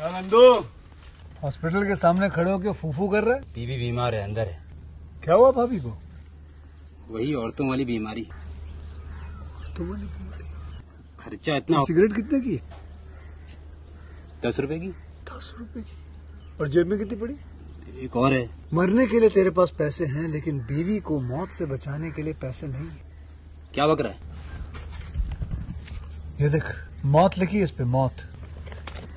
hospital के सामने खड़े होकर फूफू कर रहे बीबी बीमार है अंदर है क्या हुआ भाभी को वही औरतों वाली बीमारी औरतों वाली बीमारी खर्चा इतना सिगरेट कितने की दस रुपए की दस रुपए की और जेब में कितनी पड़ी एक और है मरने के लिए तेरे पास पैसे हैं लेकिन बीवी को मौत से बचाने के लिए पैसे नहीं क्या बकरा है ये देख मौत लिखी इस पे मौत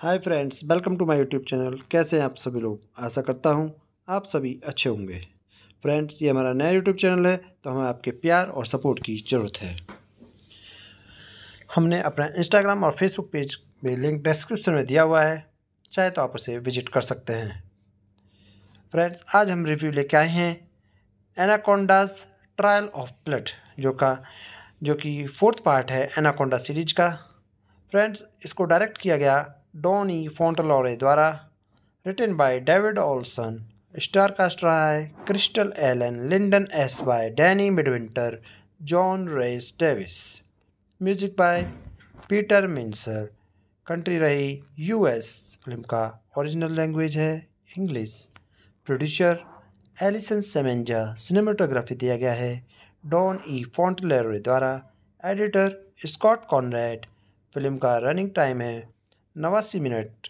hi friends welcome to my YouTube channel कैसे हैं आप सभी लोग आशा करता हूं आप सभी अच्छे होंगे फ्रेंड्स ये हमारा नया यूट्यूब चैनल है तो हमें आपके प्यार और सपोर्ट की ज़रूरत है हमने अपना इंस्टाग्राम और फेसबुक पेज में लिंक डिस्क्रिप्शन में दिया हुआ है चाहे तो आप उसे विजिट कर सकते हैं फ्रेंड्स आज हम रिव्यू लेके आए हैं एनाकोंडास ट्रायल ऑफ ब्लड जो का जो कि फोर्थ पार्ट है एनाकोंडा सीरीज का फ्रेंड्स इसको डायरेक्ट किया गया डोनी फोंटलोरे द्वारा written by David Olson star cast रहा है Crystal Allen Linden Ashby Danny Midwinter John Rhys Davies music by Peter mincer country रही यूएस फिल्म का ओरिजिनल लैंग्वेज है English producer Alison Semenza cinematography दिया गया है Don E फॉन्टलेरो द्वारा editor Scott Conrad film का रनिंग टाइम है नवासी मिनट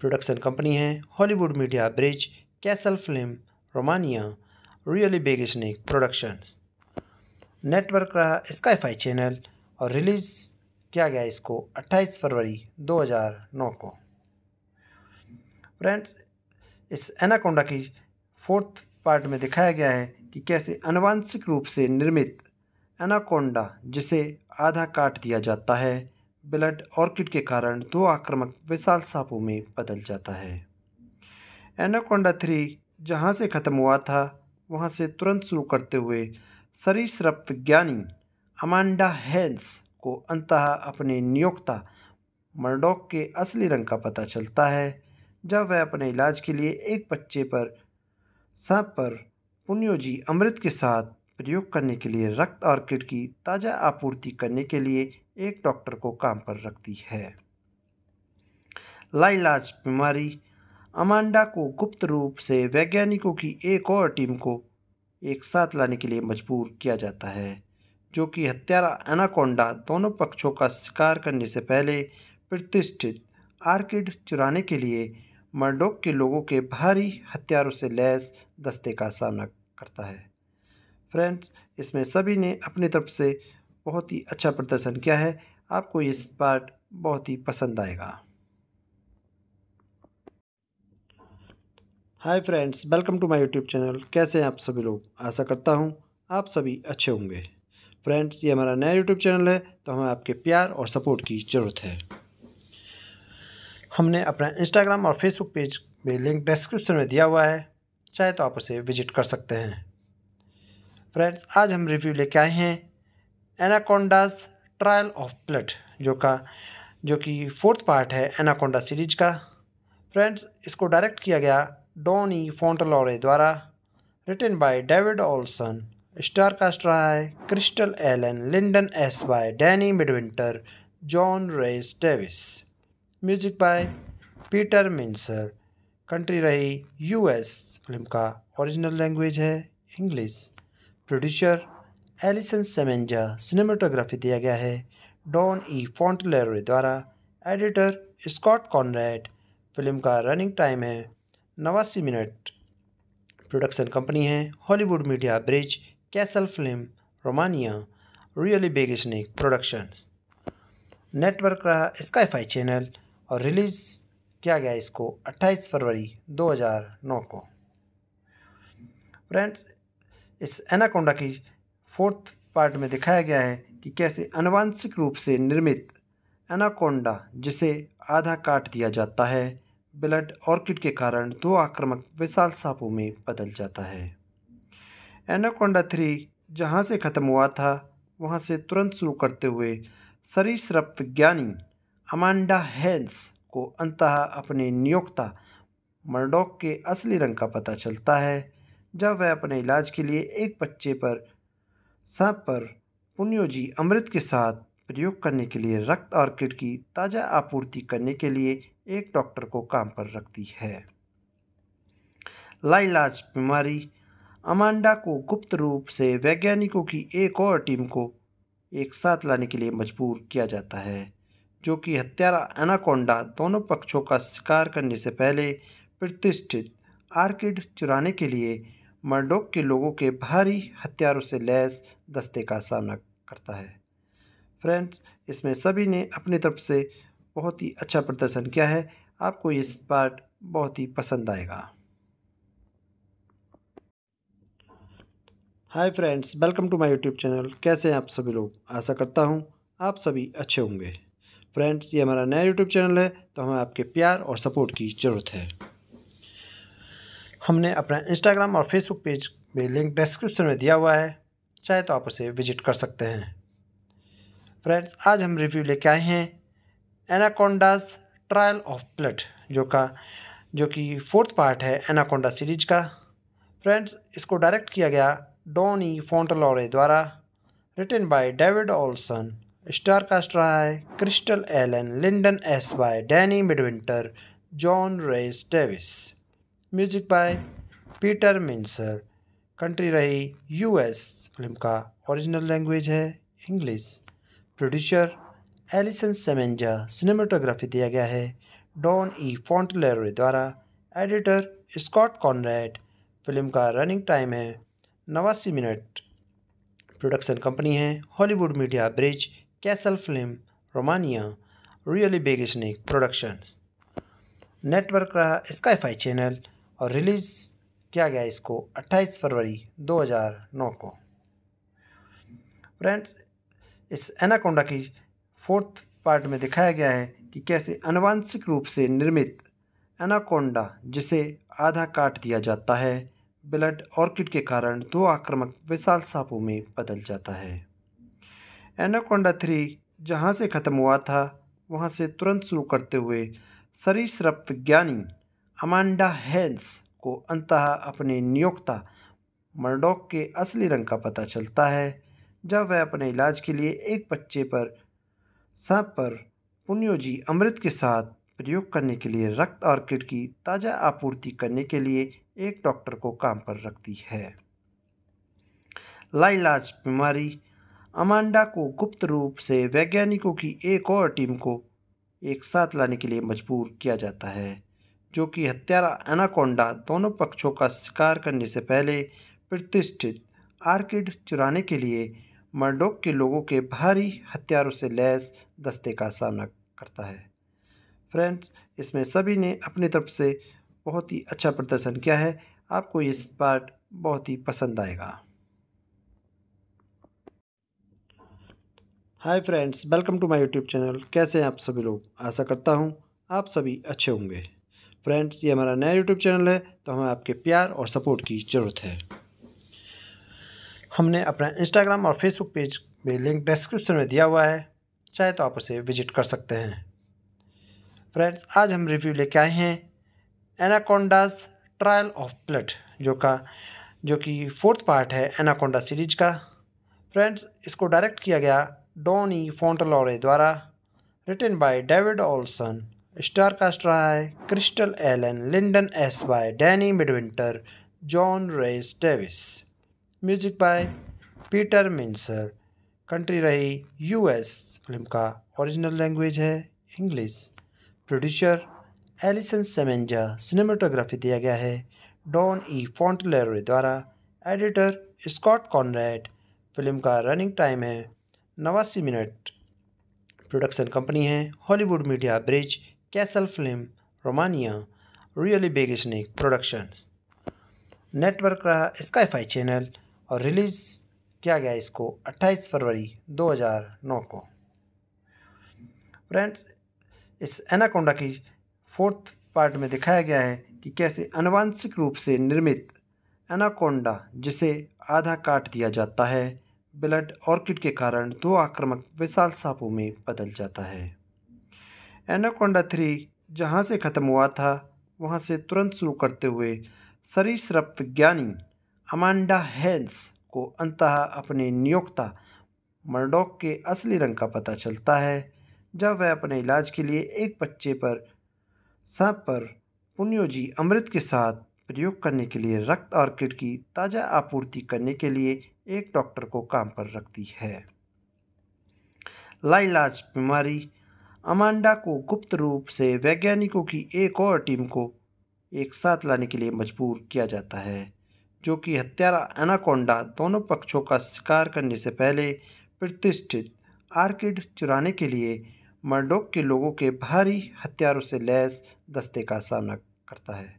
प्रोडक्शन कंपनी है Hollywood Media Bridge castle film Romania really Big Snake production network रहा स्काईफाई चैनल और रिलीज़ किया गया इसको 28 फरवरी 2009 को फ्रेंड्स इस एनाकोंडा की फोर्थ पार्ट में दिखाया गया है कि कैसे अनुवांशिक रूप से निर्मित एनाकोंडा जिसे आधा काट दिया जाता है ब्लड ऑर्किड के कारण दो आक्रामक विशाल सांपों में बदल जाता है एनाकोंडा थ्री जहाँ से ख़त्म हुआ था वहाँ से तुरंत शुरू करते हुए सरीसृप विज्ञानी अमांडा हैंस को अंतः अपने नियोक्ता मर्डोक के असली रंग का पता चलता है जब वह अपने इलाज के लिए एक बच्चे पर सांप पर पुनियोजी अमृत के साथ प्रयोग करने के लिए रक्त और किट की ताज़ा आपूर्ति करने के लिए एक डॉक्टर को काम पर रखती है लाइलाज बीमारी अमांडा को गुप्त रूप से वैज्ञानिकों की एक और टीम को एक साथ लाने के लिए मजबूर किया जाता है जो कि हत्यारा एनाकोंडा दोनों पक्षों का शिकार करने से पहले प्रतिष्ठित आर्किड चुराने के लिए मर्डोक के लोगों के भारी हथियारों से लैस दस्ते का सामना करता है फ्रेंड्स इसमें सभी ने अपनी तरफ से बहुत ही अच्छा प्रदर्शन किया है आपको ये पार्ट बहुत ही पसंद आएगा hi friends welcome to my YouTube channel कैसे हैं आप सभी लोग आशा करता हूँ आप सभी अच्छे होंगे फ्रेंड्स ये हमारा नया यूट्यूब चैनल है तो हमें आपके प्यार और सपोर्ट की ज़रूरत है हमने अपना इंस्टाग्राम और फेसबुक पेज में लिंक डिस्क्रिप्शन में दिया हुआ है चाहे तो आप उसे विजिट कर सकते हैं फ्रेंड्स आज हम रिव्यू लेके आए हैं एनाकोंडास ट्रायल ऑफ ब्लड जो का जो कि फोर्थ पार्ट है एनाकोंडा सीरीज का फ्रेंड्स इसको डायरेक्ट किया गया डोनी फोन्टलोरे द्वारा written by David Olson star cast रहा है Crystal Allen Linden Ashby Danny Midwinter John Rhys Davies music by Peter mincer country रही यूएस फिल्म का ओरिजिनल लैंग्वेज है English producer Alison Semenza cinematography दिया गया है Don E फॉन्टलेरोय द्वारा editor Scott Conrad film का रनिंग टाइम है नवासी मिनट प्रोडक्शन कंपनी है Hollywood Media Bridge castle film Romania really Big Snake production network रहा स्काईफाई चैनल और रिलीज़ किया गया इसको 28 फरवरी 2009 को फ्रेंड्स इस एनाकोंडा की फोर्थ पार्ट में दिखाया गया है कि कैसे अनुवांशिक रूप से निर्मित एनाकोंडा जिसे आधा काट दिया जाता है ब्लड ऑर्किड के कारण दो आक्रामक विशाल सांपों में बदल जाता है एनाकोंडा थ्री जहाँ से ख़त्म हुआ था वहाँ से तुरंत शुरू करते हुए सरीसृप विज्ञानी अमांडा हैंस को अंतः अपने नियोक्ता मर्डोक के असली रंग का पता चलता है जब वह अपने इलाज के लिए एक बच्चे पर सांप पर पुण्योजी अमृत के साथ प्रयोग करने के लिए रक्त और किट की ताज़ा आपूर्ति करने के लिए एक डॉक्टर को काम पर रखती है लाइलाज बीमारी अमांडा को गुप्त रूप से वैज्ञानिकों की एक और टीम को एक साथ लाने के लिए मजबूर किया जाता है जो कि हत्यारा एनाकोंडा दोनों पक्षों का शिकार करने से पहले प्रतिष्ठित आर्किड चुराने के लिए मर्डोक के लोगों के भारी हथियारों से लैस दस्ते का सामना करता है फ्रेंड्स इसमें सभी ने अपनी तरफ से बहुत ही अच्छा प्रदर्शन किया है आपको इस पार्ट बहुत ही पसंद आएगा hi friends welcome to my YouTube channel कैसे हैं आप सभी लोग आशा करता हूं आप सभी अच्छे होंगे फ्रेंड्स ये हमारा नया यूट्यूब चैनल है तो हमें आपके प्यार और सपोर्ट की ज़रूरत है हमने अपना इंस्टाग्राम और फेसबुक पेज भी लिंक डिस्क्रिप्शन में दिया हुआ है चाहे तो आप उसे विजिट कर सकते हैं फ्रेंड्स आज हम रिव्यू लेके आए हैं एनाकोंडास ट्रायल ऑफ ब्लड जो का जो कि फोर्थ पार्ट है एनाकोंडा सीरीज का फ्रेंड्स इसको डायरेक्ट किया गया डोनी फोंटलोरे द्वारा written by David Olson star cast रहा है Crystal Allen Linden Ashby Danny Midwinter John Rhys Davies music by Peter mincer country रही यूएस फिल्म का ओरिजिनल लैंग्वेज है English producer Alison Semenza cinematography दिया गया है Don E फॉन्टलेरो द्वारा editor Scott Conrad film का रनिंग टाइम है नवासी मिनट प्रोडक्शन कंपनी है Hollywood Media Bridge castle film Romania really Big Snake production network रहा स्काईफाई चैनल और रिलीज़ किया गया इसको 28 फरवरी 2009 को फ्रेंड्स इस एनाकोंडा की फोर्थ पार्ट में दिखाया गया है कि कैसे अनुवांशिक रूप से निर्मित एनाकोंडा जिसे आधा काट दिया जाता है ब्लड ऑर्किड के कारण दो आक्रामक विशाल सांपों में बदल जाता है एनाकोंडा थ्री जहाँ से ख़त्म हुआ था वहाँ से तुरंत शुरू करते हुए सरीसृप विज्ञानी अमांडा हैंस को अंततः अपने नियोक्ता मर्डोक के असली रंग का पता चलता है जब वह अपने इलाज के लिए एक बच्चे पर सांप पर पुण्योजी अमृत के साथ प्रयोग करने के लिए रक्त ऑर्किड की ताज़ा आपूर्ति करने के लिए एक डॉक्टर को काम पर रखती है लाइलाज बीमारी अमांडा को गुप्त रूप से वैज्ञानिकों की एक और टीम को एक साथ लाने के लिए मजबूर किया जाता है जो कि हत्यारा एनाकोंडा दोनों पक्षों का शिकार करने से पहले प्रतिष्ठित आर्किड चुराने के लिए मर्डोक के लोगों के भारी हथियारों से लैस दस्ते का सामना करता है फ्रेंड्स इसमें सभी ने अपनी तरफ से बहुत ही अच्छा प्रदर्शन किया है आपको इस पार्ट बहुत ही पसंद आएगा hi friends welcome to my YouTube channel कैसे हैं आप सभी लोग आशा करता हूँ आप सभी अच्छे होंगे फ्रेंड्स ये हमारा नया यूट्यूब चैनल है तो हमें आपके प्यार और सपोर्ट की ज़रूरत है हमने अपना इंस्टाग्राम और फेसबुक पेज भी लिंक डिस्क्रिप्शन में दिया हुआ है चाहे तो आप उसे विजिट कर सकते हैं फ्रेंड्स आज हम रिव्यू लेके आए हैं एनाकोंडास ट्रायल ऑफ ब्लड जो का जो कि फोर्थ पार्ट है एनाकोंडा सीरीज का फ्रेंड्स इसको डायरेक्ट किया गया डोनी फोंटलोरे द्वारा written by David Olson star cast रहा है Crystal Allen Linden Ashby Danny Midwinter John Rhys Davies music by Peter mincer country रही यूएस फिल्म का ओरिजिनल लैंग्वेज है English producer Alison Semenza cinematography दिया गया है डॉन ई फॉन्टलेरो द्वारा editor Scott Conrad film का रनिंग टाइम है नवासी मिनट प्रोडक्शन कंपनी है Hollywood Media Bridge castle film Romania really Big Snake production network रहा स्काईफाई चैनल और रिलीज़ किया गया इसको 28 फरवरी 2009 को फ्रेंड्स इस एनाकोंडा की फोर्थ पार्ट में दिखाया गया है कि कैसे अनुवांशिक रूप से निर्मित एनाकोंडा जिसे आधा काट दिया जाता है ब्लड ऑर्किड के कारण दो आक्रामक विशाल सांपों में बदल जाता है एनाकोंडा थ्री जहाँ से ख़त्म हुआ था वहाँ से तुरंत शुरू करते हुए सरीसृप विज्ञानी अमांडा हैंस को अंतः अपने नियोक्ता मर्डोक के असली रंग का पता चलता है जब वह अपने इलाज के लिए एक बच्चे पर सांप पर पुण्योजी अमृत के साथ प्रयोग करने के लिए रक्त और किट की ताज़ा आपूर्ति करने के लिए एक डॉक्टर को काम पर रखती है लाइलाज बीमारी अमांडा को गुप्त रूप से वैज्ञानिकों की एक और टीम को एक साथ लाने के लिए मजबूर किया जाता है जो कि हत्यारा एनाकोंडा दोनों पक्षों का शिकार करने से पहले प्रतिष्ठित आर्किड चुराने के लिए मर्डोक के लोगों के भारी हथियारों से लैस दस्ते का सामना करता है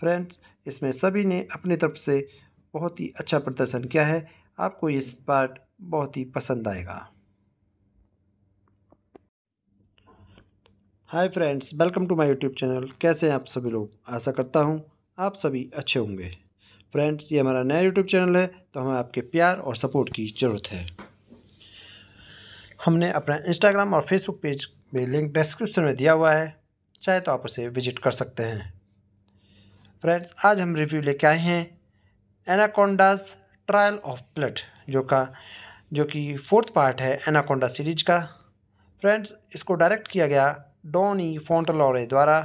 फ्रेंड्स इसमें सभी ने अपनी तरफ से बहुत ही अच्छा प्रदर्शन किया है आपको ये पार्ट बहुत ही पसंद आएगा hi friends welcome to my YouTube channel कैसे हैं आप सभी लोग आशा करता हूं आप सभी अच्छे होंगे फ्रेंड्स ये हमारा नया यूट्यूब चैनल है तो हमें आपके प्यार और सपोर्ट की ज़रूरत है हमने अपना इंस्टाग्राम और फेसबुक पेज में लिंक डिस्क्रिप्शन में दिया हुआ है चाहे तो आप उसे विजिट कर सकते हैं फ्रेंड्स आज हम रिव्यू लेके आए हैं एनाकोंडास ट्रायल ऑफ ब्लड जो का जो कि फोर्थ पार्ट है एनाकोंडा सीरीज का फ्रेंड्स इसको डायरेक्ट किया गया डोनी फोंटलोरे द्वारा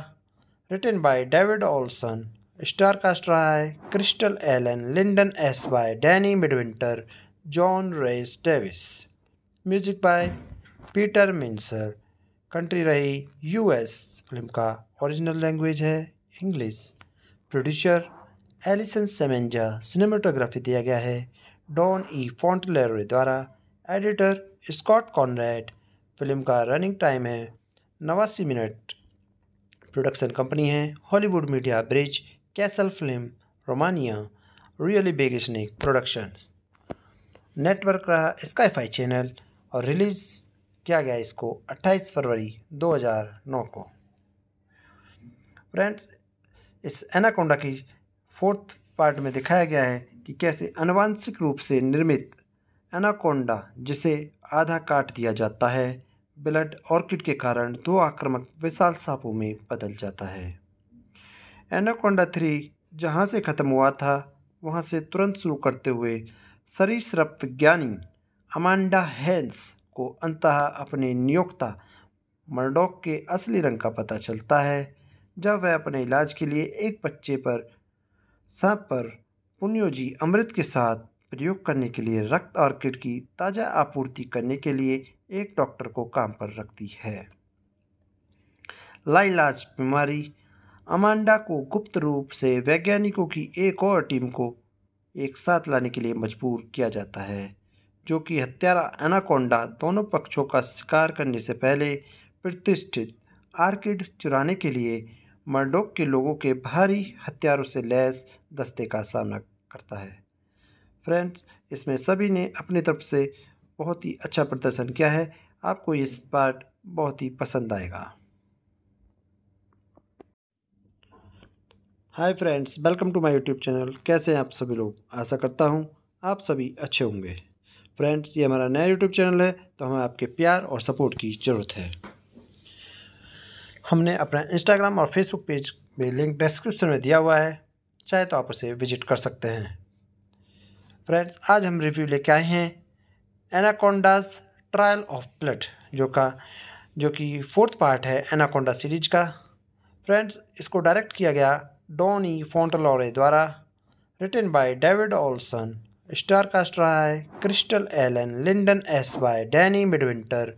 written by David Olson star cast रहा है Crystal Allen Linden Ashby Danny Midwinter John Rhys Davies music by Peter mincer country रही यूएस फिल्म का ओरिजिनल लैंग्वेज है English producer Alison Semenza cinematography दिया गया है Don E फॉन्टलेरो द्वारा editor Scott Conrad film का रनिंग टाइम है नवासी मिनट प्रोडक्शन कंपनी है Hollywood Media Bridge castle film Romania really Big Snake production network रहा स्काईफाई चैनल और रिलीज़ किया गया इसको 28 फरवरी 2009 को फ्रेंड्स इस एनाकोंडा की फोर्थ पार्ट में दिखाया गया है कि कैसे अनुवांशिक रूप से निर्मित एनाकोंडा जिसे आधा काट दिया जाता है ब्लड ऑर्किड के कारण दो आक्रामक विशाल सांपों में बदल जाता है एनाकोंडा थ्री जहाँ से ख़त्म हुआ था वहाँ से तुरंत शुरू करते हुए सरीसृप विज्ञानी अमांडा हेल्स को अंतः अपने नियोक्ता मर्डोक के असली रंग का पता चलता है जब वह अपने इलाज के लिए एक बच्चे पर सांप पर पुण्योजी अमृत के साथ प्रयोग करने के लिए रक्त और किट की ताज़ा आपूर्ति करने के लिए एक डॉक्टर को काम पर रखती है लाइलाज बीमारी अमांडा को गुप्त रूप से वैज्ञानिकों की एक और टीम को एक साथ लाने के लिए मजबूर किया जाता है जो कि हत्यारा एनाकोंडा दोनों पक्षों का शिकार करने से पहले प्रतिष्ठित आर्किड चुराने के लिए मर्डोक के लोगों के भारी हथियारों से लैस दस्ते का सामना करता है फ्रेंड्स इसमें सभी ने अपनी तरफ से बहुत ही अच्छा प्रदर्शन किया है आपको ये पार्ट बहुत ही पसंद आएगा hi friends welcome to my YouTube channel कैसे हैं आप सभी लोग आशा करता हूँ आप सभी अच्छे होंगे फ्रेंड्स ये हमारा नया यूट्यूब चैनल है तो हमें आपके प्यार और सपोर्ट की ज़रूरत है हमने अपना इंस्टाग्राम और फेसबुक पेज में लिंक डिस्क्रिप्शन में दिया हुआ है चाहे तो आप उसे विजिट कर सकते हैं फ्रेंड्स आज हम रिव्यू लेके आए हैं एनाकोंडास ट्रायल ऑफ ब्लड जो का जो कि फोर्थ पार्ट है एनाकोंडा सीरीज का फ्रेंड्स इसको डायरेक्ट किया गया डोनी फोन्टलोरे द्वारा written by David Olson star cast रहा है Crystal Allen Linden Ashby Danny Midwinter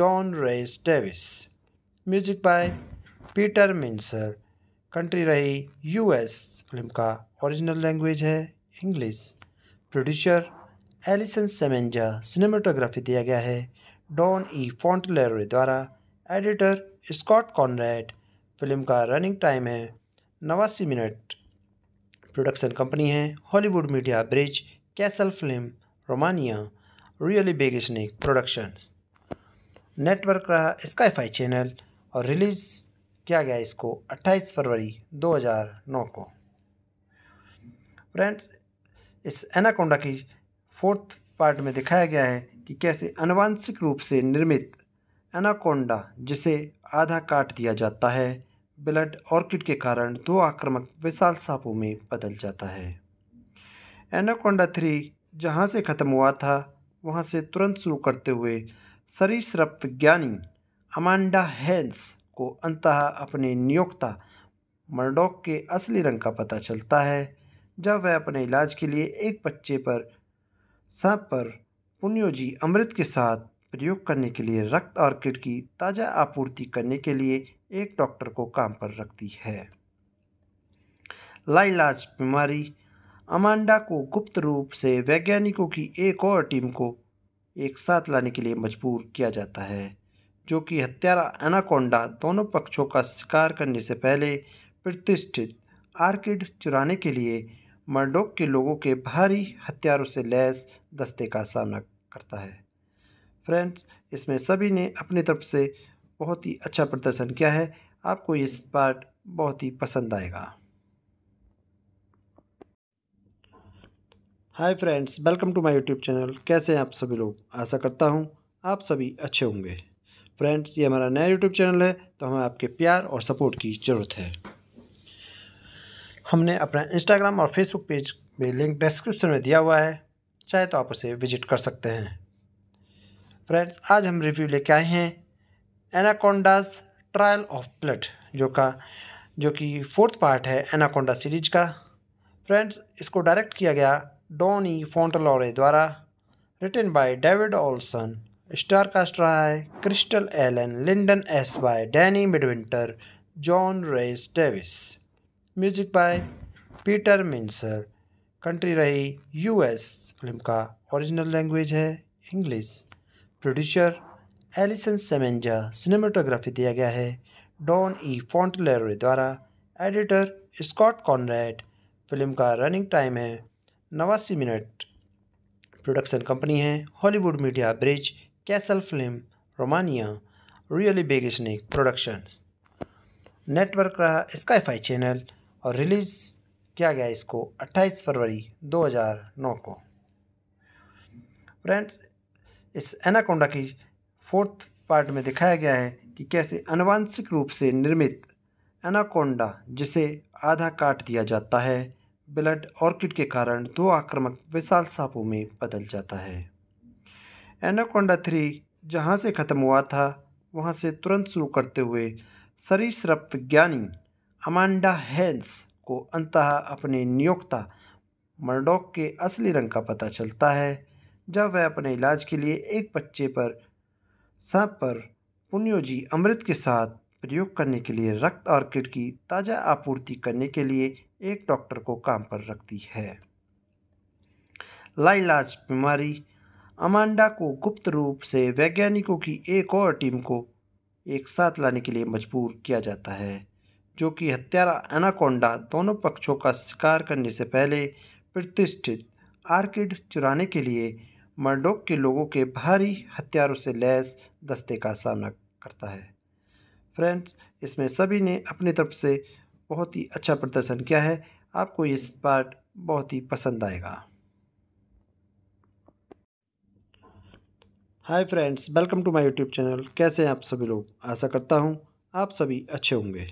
John Rhys Davies music by Peter mincer country रही यूएस फिल्म का ओरिजिनल लैंग्वेज है English producer Alison Semenza cinematography दिया गया है Don E फॉन्टलेरोय द्वारा editor Scott Conrad film का रनिंग टाइम है नवासी मिनट प्रोडक्शन कंपनी है Hollywood Media Bridge castle film Romania really Big Snake production network रहा स्काईफाई चैनल और रिलीज़ किया गया इसको 28 फरवरी 2009 को फ्रेंड्स इस एनाकोंडा की फोर्थ पार्ट में दिखाया गया है कि कैसे अनुवांशिक रूप से निर्मित एनाकोंडा जिसे आधा काट दिया जाता है ब्लड ऑर्किड के कारण दो आक्रामक विशाल सांपों में बदल जाता है एनाकोंडा थ्री जहाँ से ख़त्म हुआ था वहाँ से तुरंत शुरू करते हुए सरीसृप विज्ञानी अमांडा हैंस को अंतः अपने नियोक्ता मर्डोक के असली रंग का पता चलता है जब वह अपने इलाज के लिए एक बच्चे पर सांप पर पुण्योजी अमृत के साथ प्रयोग करने के लिए रक्त ऑर्किड की ताज़ा आपूर्ति करने के लिए एक डॉक्टर को काम पर रखती है लाइलाज बीमारी अमांडा को गुप्त रूप से वैज्ञानिकों की एक और टीम को एक साथ लाने के लिए मजबूर किया जाता है जो कि हत्यारा एनाकोंडा दोनों पक्षों का शिकार करने से पहले प्रतिष्ठित आर्किड चुराने के लिए मर्डोक के लोगों के भारी हथियारों से लैस दस्ते का सामना करता है फ्रेंड्स इसमें सभी ने अपनी तरफ से बहुत ही अच्छा प्रदर्शन किया है आपको इस पार्ट बहुत ही पसंद आएगा hi friends welcome to my YouTube channel कैसे हैं आप सभी लोग आशा करता हूं आप सभी अच्छे होंगे फ्रेंड्स ये हमारा नया यूट्यूब चैनल है तो हमें आपके प्यार और सपोर्ट की ज़रूरत है हमने अपना इंस्टाग्राम और फेसबुक पेज भी लिंक डिस्क्रिप्शन में दिया हुआ है चाहे तो आप उसे विजिट कर सकते हैं फ्रेंड्स आज हम रिव्यू लेके आए हैं एनाकोंडास ट्रायल ऑफ ब्लड जो का जो कि फोर्थ पार्ट है एनाकोंडा सीरीज का फ्रेंड्स इसको डायरेक्ट किया गया डोनी फोन्टलोरे द्वारा written by David Olson star cast रहा है Crystal Allen Linden Ashby Danny Midwinter John Rhys Davies music by Peter mincer country रही यूएस फिल्म का ओरिजिनल लैंग्वेज है English producer Alison Semenza cinematography दिया गया है Don E फॉन्टलेरो द्वारा editor Scott Conrad film का रनिंग टाइम है नवासी मिनट प्रोडक्शन कंपनी है Hollywood Media Bridge castle film Romania really Big Snake production network रहा स्काईफाई चैनल और रिलीज़ किया गया इसको 28 फरवरी 2009 को फ्रेंड्स इस एनाकोंडा की फोर्थ पार्ट में दिखाया गया है कि कैसे अनुवांशिक रूप से निर्मित एनाकोंडा जिसे आधा काट दिया जाता है ब्लड ऑर्किड के कारण दो आक्रामक विशाल सांपों में बदल जाता है एनाकोंडा थ्री जहाँ से ख़त्म हुआ था वहाँ से तुरंत शुरू करते हुए शरीर विज्ञानी अमांडा हैंस को अंततः अपने नियोक्ता मर्डोक के असली रंग का पता चलता है जब वह अपने इलाज के लिए एक बच्चे पर सांप पर पुण्योजी अमृत के साथ प्रयोग करने के लिए रक्त और किट की ताज़ा आपूर्ति करने के लिए एक डॉक्टर को काम पर रखती है लाइलाज बीमारी अमांडा को गुप्त रूप से वैज्ञानिकों की एक और टीम को एक साथ लाने के लिए मजबूर किया जाता है जो कि हत्यारा एनाकोंडा दोनों पक्षों का शिकार करने से पहले प्रतिष्ठित आर्किड चुराने के लिए मर्डोक के लोगों के भारी हथियारों से लैस दस्ते का सामना करता है फ्रेंड्स इसमें सभी ने अपनी तरफ से बहुत ही अच्छा प्रदर्शन किया है आपको इस पार्ट बहुत ही पसंद आएगा hi friends welcome to my YouTube channel कैसे हैं आप सभी लोग आशा करता हूँ आप सभी अच्छे होंगे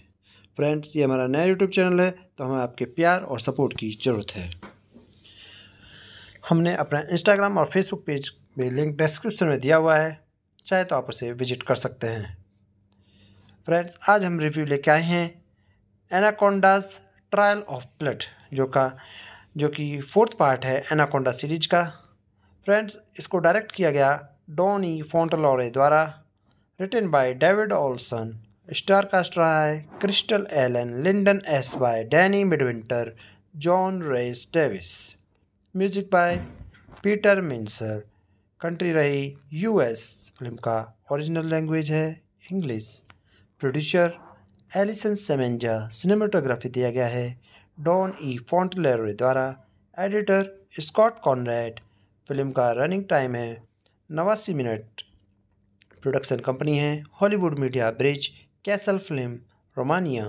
फ्रेंड्स ये हमारा नया यूट्यूब चैनल है तो हमें आपके प्यार और सपोर्ट की ज़रूरत है हमने अपना इंस्टाग्राम और फेसबुक पेज भी लिंक डिस्क्रिप्शन में दिया हुआ है चाहे तो आप उसे विजिट कर सकते हैं फ्रेंड्स आज हम रिव्यू लेके आए हैं एनाकोंडास ट्रायल ऑफ ब्लड जो का जो कि फोर्थ पार्ट है एनाकोंडा सीरीज का फ्रेंड्स इसको डायरेक्ट किया गया डोनी फोंटलोरे द्वारा written by David Olson star cast रहा है Crystal Allen Linden Ashby Danny Midwinter John Rhys Davies music by Peter mincer country रही यूएस फिल्म का ओरिजिनल लैंग्वेज है English producer Alison Semenza cinematography दिया गया है Don E फॉन्टलेरो द्वारा editor Scott Conrad film का रनिंग टाइम है नवासी मिनट प्रोडक्शन कंपनी है Hollywood Media Bridge castle film Romania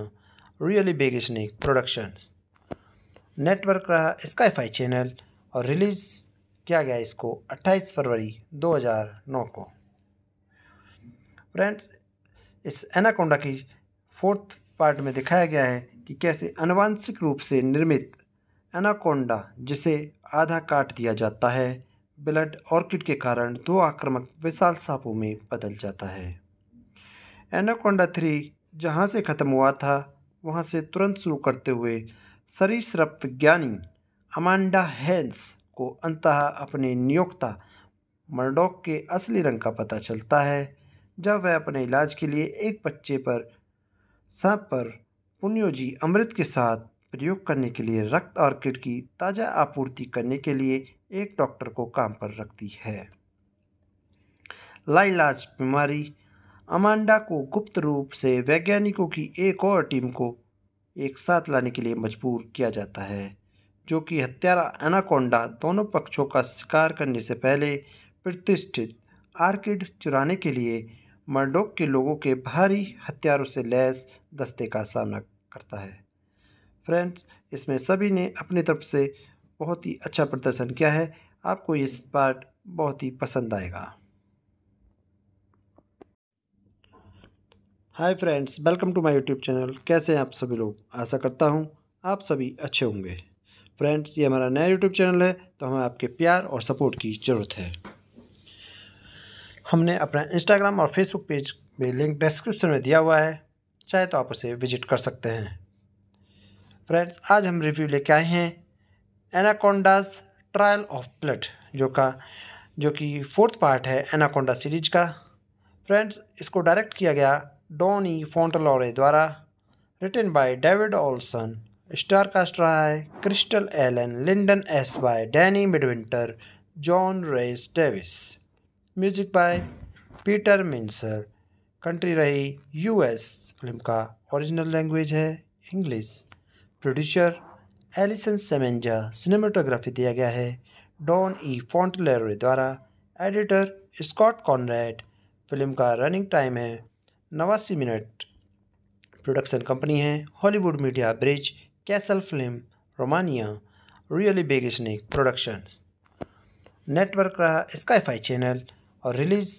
really Big Snake production network रहा स्काईफाई चैनल और रिलीज़ किया गया इसको 28 फरवरी 2009 को फ्रेंड्स इस एनाकोंडा की फोर्थ पार्ट में दिखाया गया है कि कैसे अनुवांशिक रूप से निर्मित एनाकोंडा जिसे आधा काट दिया जाता है ब्लड ऑर्किड के कारण दो आक्रामक विशाल सांपों में बदल जाता है एनाकोंडा थ्री जहाँ से ख़त्म हुआ था वहाँ से तुरंत शुरू करते हुए सरीसृप विज्ञानी अमांडा हैंस को अंतः अपने नियोक्ता मर्डोक के असली रंग का पता चलता है जब वह अपने इलाज के लिए एक बच्चे पर सांप पर पुण्योजी अमृत के साथ प्रयोग करने के लिए रक्त और किट की ताज़ा आपूर्ति करने के लिए एक डॉक्टर को काम पर रखती है लाइलाज बीमारी अमांडा को गुप्त रूप से वैज्ञानिकों की एक और टीम को एक साथ लाने के लिए मजबूर किया जाता है जो कि हत्यारा एनाकोंडा दोनों पक्षों का शिकार करने से पहले प्रतिष्ठित आर्किड चुराने के लिए मर्डोक के लोगों के भारी हथियारों से लैस दस्ते का सामना करता है फ्रेंड्स इसमें सभी ने अपनी तरफ से बहुत ही अच्छा प्रदर्शन किया है आपको ये पार्ट बहुत ही पसंद आएगा hi friends welcome to my YouTube channel कैसे हैं आप सभी लोग आशा करता हूं आप सभी अच्छे होंगे फ्रेंड्स ये हमारा नया यूट्यूब चैनल है तो हमें आपके प्यार और सपोर्ट की ज़रूरत है हमने अपना इंस्टाग्राम और फेसबुक पेज में लिंक डिस्क्रिप्शन में दिया हुआ है चाहे तो आप उसे विजिट कर सकते हैं फ्रेंड्स आज हम रिव्यू लेके आए हैं एनाकोंडास ट्रायल ऑफ ब्लड जो का जो कि फोर्थ पार्ट है एनाकोंडा सीरीज का फ्रेंड्स इसको डायरेक्ट किया गया डोनी फोंटलोरे द्वारा written by David Olson star cast रहा है Crystal Allen Linden Ashby Danny Midwinter John Rhys Davies music by Peter mincer country रही यूएस फिल्म का ओरिजिनल लैंग्वेज है English producer Alison Semenza cinematography दिया गया है Don E फॉन्टलेरो द्वारा editor Scott Conrad film का रनिंग टाइम है नवासी मिनट प्रोडक्शन कंपनी है Hollywood Media Bridge castle film Romania really Big Snake production network रहा स्काईफाई चैनल और रिलीज़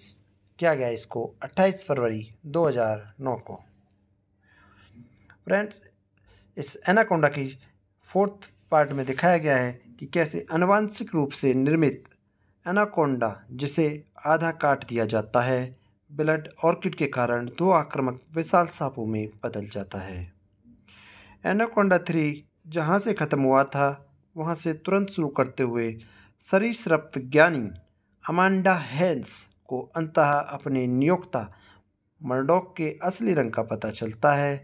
किया गया इसको 28 फरवरी 2009 को फ्रेंड्स इस एनाकोंडा की फोर्थ पार्ट में दिखाया गया है कि कैसे अनुवांशिक रूप से निर्मित एनाकोंडा जिसे आधा काट दिया जाता है ब्लड ऑर्किड के कारण दो आक्रामक विशाल सांपों में बदल जाता है एनाकोंडा थ्री जहाँ से ख़त्म हुआ था वहाँ से तुरंत शुरू करते हुए सरीसृप विज्ञानी अमांडा हेल्स को अंतः अपने नियोक्ता मर्डोक के असली रंग का पता चलता है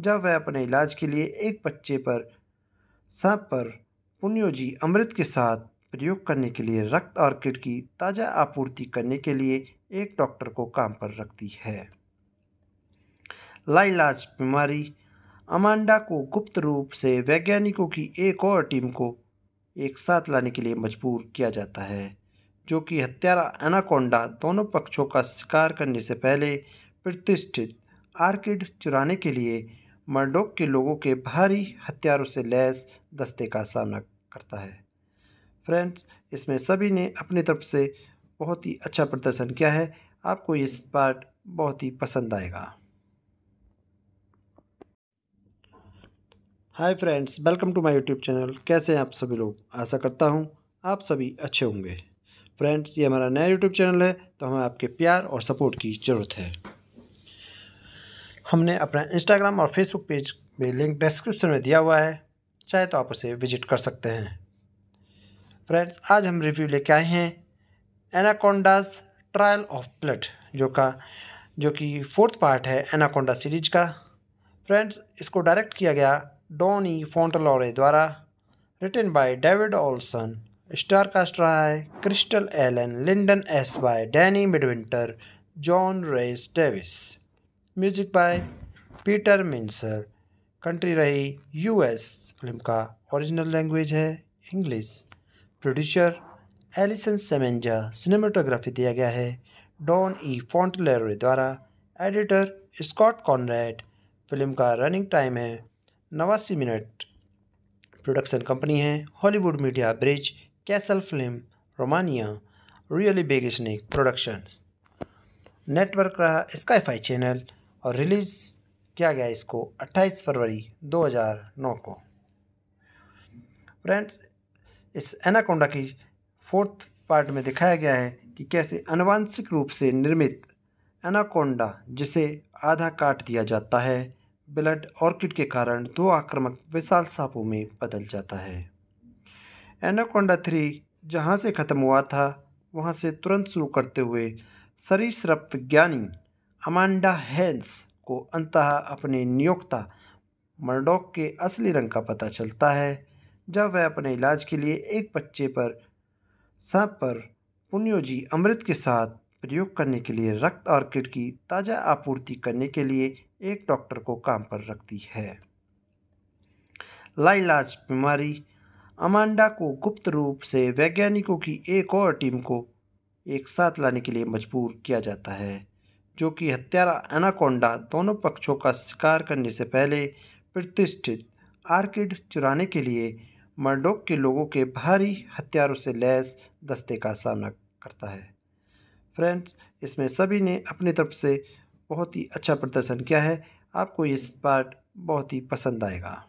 जब वह अपने इलाज के लिए एक बच्चे पर सांप पर पुण्योजी अमृत के साथ प्रयोग करने के लिए रक्त और किट की ताज़ा आपूर्ति करने के लिए एक डॉक्टर को काम पर रखती है लाइलाज बीमारी अमांडा को गुप्त रूप से वैज्ञानिकों की एक और टीम को एक साथ लाने के लिए मजबूर किया जाता है जो कि हत्यारा एनाकोंडा दोनों पक्षों का शिकार करने से पहले प्रतिष्ठित आर्किड चुराने के लिए मर्डोक के लोगों के भारी हथियारों से लैस दस्ते का सामना करता है फ्रेंड्स इसमें सभी ने अपनी तरफ से बहुत ही अच्छा प्रदर्शन किया है आपको ये पार्ट बहुत ही पसंद आएगा hi friends welcome to my YouTube channel कैसे हैं आप सभी लोग आशा करता हूँ आप सभी अच्छे होंगे फ्रेंड्स ये हमारा नया यूट्यूब चैनल है तो हमें आपके प्यार और सपोर्ट की ज़रूरत है हमने अपना इंस्टाग्राम और फेसबुक पेज में लिंक डिस्क्रिप्शन में दिया हुआ है चाहे तो आप उसे विजिट कर सकते हैं फ्रेंड्स आज हम रिव्यू लेके आए हैं एनाकोंडास ट्रायल ऑफ ब्लड जो का जो कि फोर्थ पार्ट है एनाकोंडा सीरीज का फ्रेंड्स इसको डायरेक्ट किया गया डोनी फोन्टलोरे द्वारा written by David Olson star cast रहा है Crystal Allen Linden Ashby Danny Midwinter John Rhys Davies music by Peter mincer country रही यूएस फिल्म का ओरिजिनल लैंग्वेज है English producer Alison Semenza cinematography दिया गया है Don E फॉन्टलेरोय द्वारा editor Scott Conrad film का रनिंग टाइम है नवासी मिनट प्रोडक्शन कंपनी है Hollywood Media Bridge castle film Romania really Big Snake production network रहा स्काईफाई चैनल और रिलीज़ किया गया इसको 28 फरवरी 2009 को फ्रेंड्स इस एनाकोंडा की फोर्थ पार्ट में दिखाया गया है कि कैसे अनुवांशिक रूप से निर्मित एनाकोंडा जिसे आधा काट दिया जाता है ब्लड ऑर्किड के कारण दो आक्रामक विशाल सांपों में बदल जाता है एनाकोंडा थ्री जहाँ से ख़त्म हुआ था वहाँ से तुरंत शुरू करते हुए सरीसृप विज्ञानी अमांडा हैंस को अंतः अपने नियोक्ता मर्डोक के असली रंग का पता चलता है जब वह अपने इलाज के लिए एक बच्चे पर सांप पर पुण्योजी अमृत के साथ प्रयोग करने के लिए रक्त और किट की ताज़ा आपूर्ति करने के लिए एक डॉक्टर को काम पर रखती है लाइलाज बीमारी अमांडा को गुप्त रूप से वैज्ञानिकों की एक और टीम को एक साथ लाने के लिए मजबूर किया जाता है जो कि हत्यारा एनाकोंडा दोनों पक्षों का शिकार करने से पहले प्रतिष्ठित आर्किड चुराने के लिए मर्डोक के लोगों के भारी हथियारों से लैस दस्ते का सामना करता है फ्रेंड्स इसमें सभी ने अपनी तरफ से बहुत ही अच्छा प्रदर्शन किया है आपको इस पार्ट बहुत ही पसंद आएगा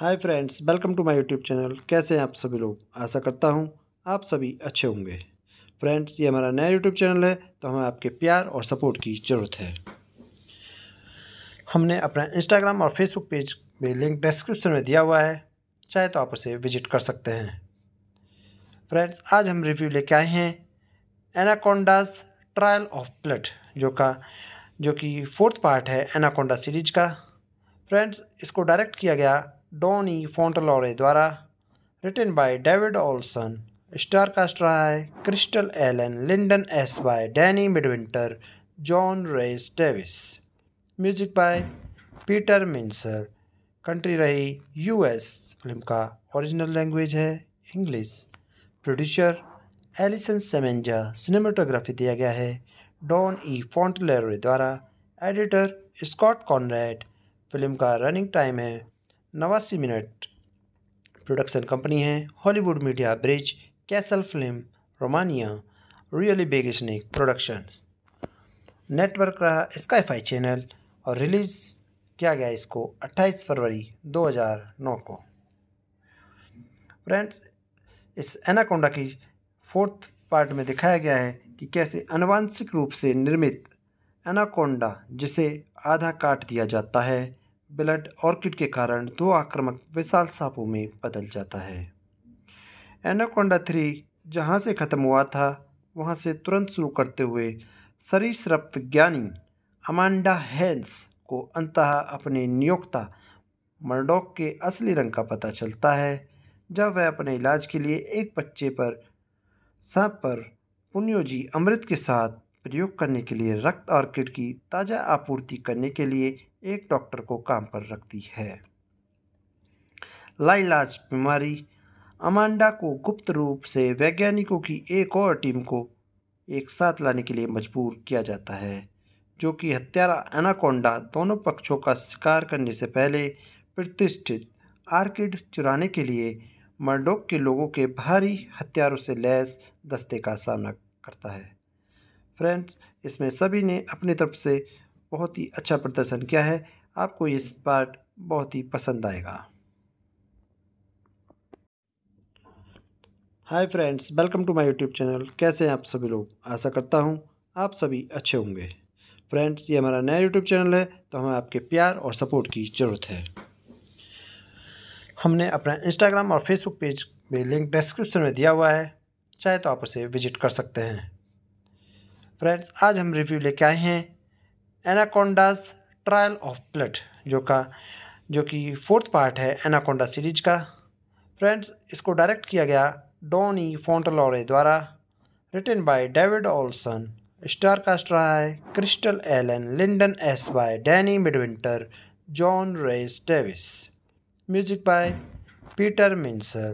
hi friends welcome to my YouTube channel कैसे हैं आप सभी लोग आशा करता हूं आप सभी अच्छे होंगे फ्रेंड्स ये हमारा नया यूट्यूब चैनल है तो हमें आपके प्यार और सपोर्ट की ज़रूरत है हमने अपना इंस्टाग्राम और फेसबुक पेज भी लिंक डिस्क्रिप्शन में दिया हुआ है चाहे तो आप उसे विजिट कर सकते हैं फ्रेंड्स आज हम रिव्यू लेके आए हैं एनाकोंडास ट्रायल ऑफ ब्लड जो का जो कि फोर्थ पार्ट है एनाकोंडा सीरीज का फ्रेंड्स इसको डायरेक्ट किया गया डोनी फोंटलोरे द्वारा written by David Olson star cast रहा है Crystal Allen Linden Ashby Danny Midwinter John Rhys Davies music by Peter mincer country रही यूएस फिल्म का ओरिजिनल लैंग्वेज है English producer Alison Semenza cinematography दिया गया है Don E फॉन्टलेरो द्वारा editor Scott Conrad film का रनिंग टाइम है नवासी मिनट प्रोडक्शन कंपनी है Hollywood Media Bridge castle film Romania really Big Snake production network रहा स्काईफाई चैनल और रिलीज़ किया गया इसको 28 फरवरी 2009 को फ्रेंड्स इस एनाकोंडा की फोर्थ पार्ट में दिखाया गया है कि कैसे अनुवांशिक रूप से निर्मित एनाकोंडा जिसे आधा काट दिया जाता है ब्लड ऑर्किड के कारण दो आक्रामक विशाल सांपों में बदल जाता है एनाकोंडा थ्री जहाँ से ख़त्म हुआ था वहाँ से तुरंत शुरू करते हुए शरीर विज्ञानी अमांडा हैंस को अंततः अपने नियोक्ता मर्डोक के असली रंग का पता चलता है जब वह अपने इलाज के लिए एक बच्चे पर सांप पर पुण्योजी अमृत के साथ प्रयोग करने के लिए रक्त ऑर्किड की ताज़ा आपूर्ति करने के लिए एक डॉक्टर को काम पर रखती है लाइलाज बीमारी अमांडा को गुप्त रूप से वैज्ञानिकों की एक और टीम को एक साथ लाने के लिए मजबूर किया जाता है जो कि हत्यारा एनाकोंडा दोनों पक्षों का शिकार करने से पहले प्रतिष्ठित आर्किड चुराने के लिए मर्डोक के लोगों के भारी हथियारों से लैस दस्ते का सामना करता है फ्रेंड्स इसमें सभी ने अपनी तरफ से बहुत ही अच्छा प्रदर्शन किया है आपको इस पार्ट बहुत ही पसंद आएगा hi friends welcome to my YouTube channel कैसे हैं आप सभी लोग आशा करता हूँ आप सभी अच्छे होंगे फ्रेंड्स ये हमारा नया यूट्यूब चैनल है तो हमें आपके प्यार और सपोर्ट की ज़रूरत है हमने अपना इंस्टाग्राम और फेसबुक पेज भी लिंक डिस्क्रिप्शन में दिया हुआ है चाहे तो आप उसे विजिट कर सकते हैं फ्रेंड्स आज हम रिव्यू लेके आए हैं एनाकोंडास ट्रायल ऑफ ब्लड जो का जो कि फोर्थ पार्ट है एनाकोंडा सीरीज का फ्रेंड्स इसको डायरेक्ट किया गया डोनी फोंटलोरे द्वारा written by David Olson star cast रहा है Crystal Allen Linden Ashby Danny Midwinter John Rhys Davies music by Peter mincer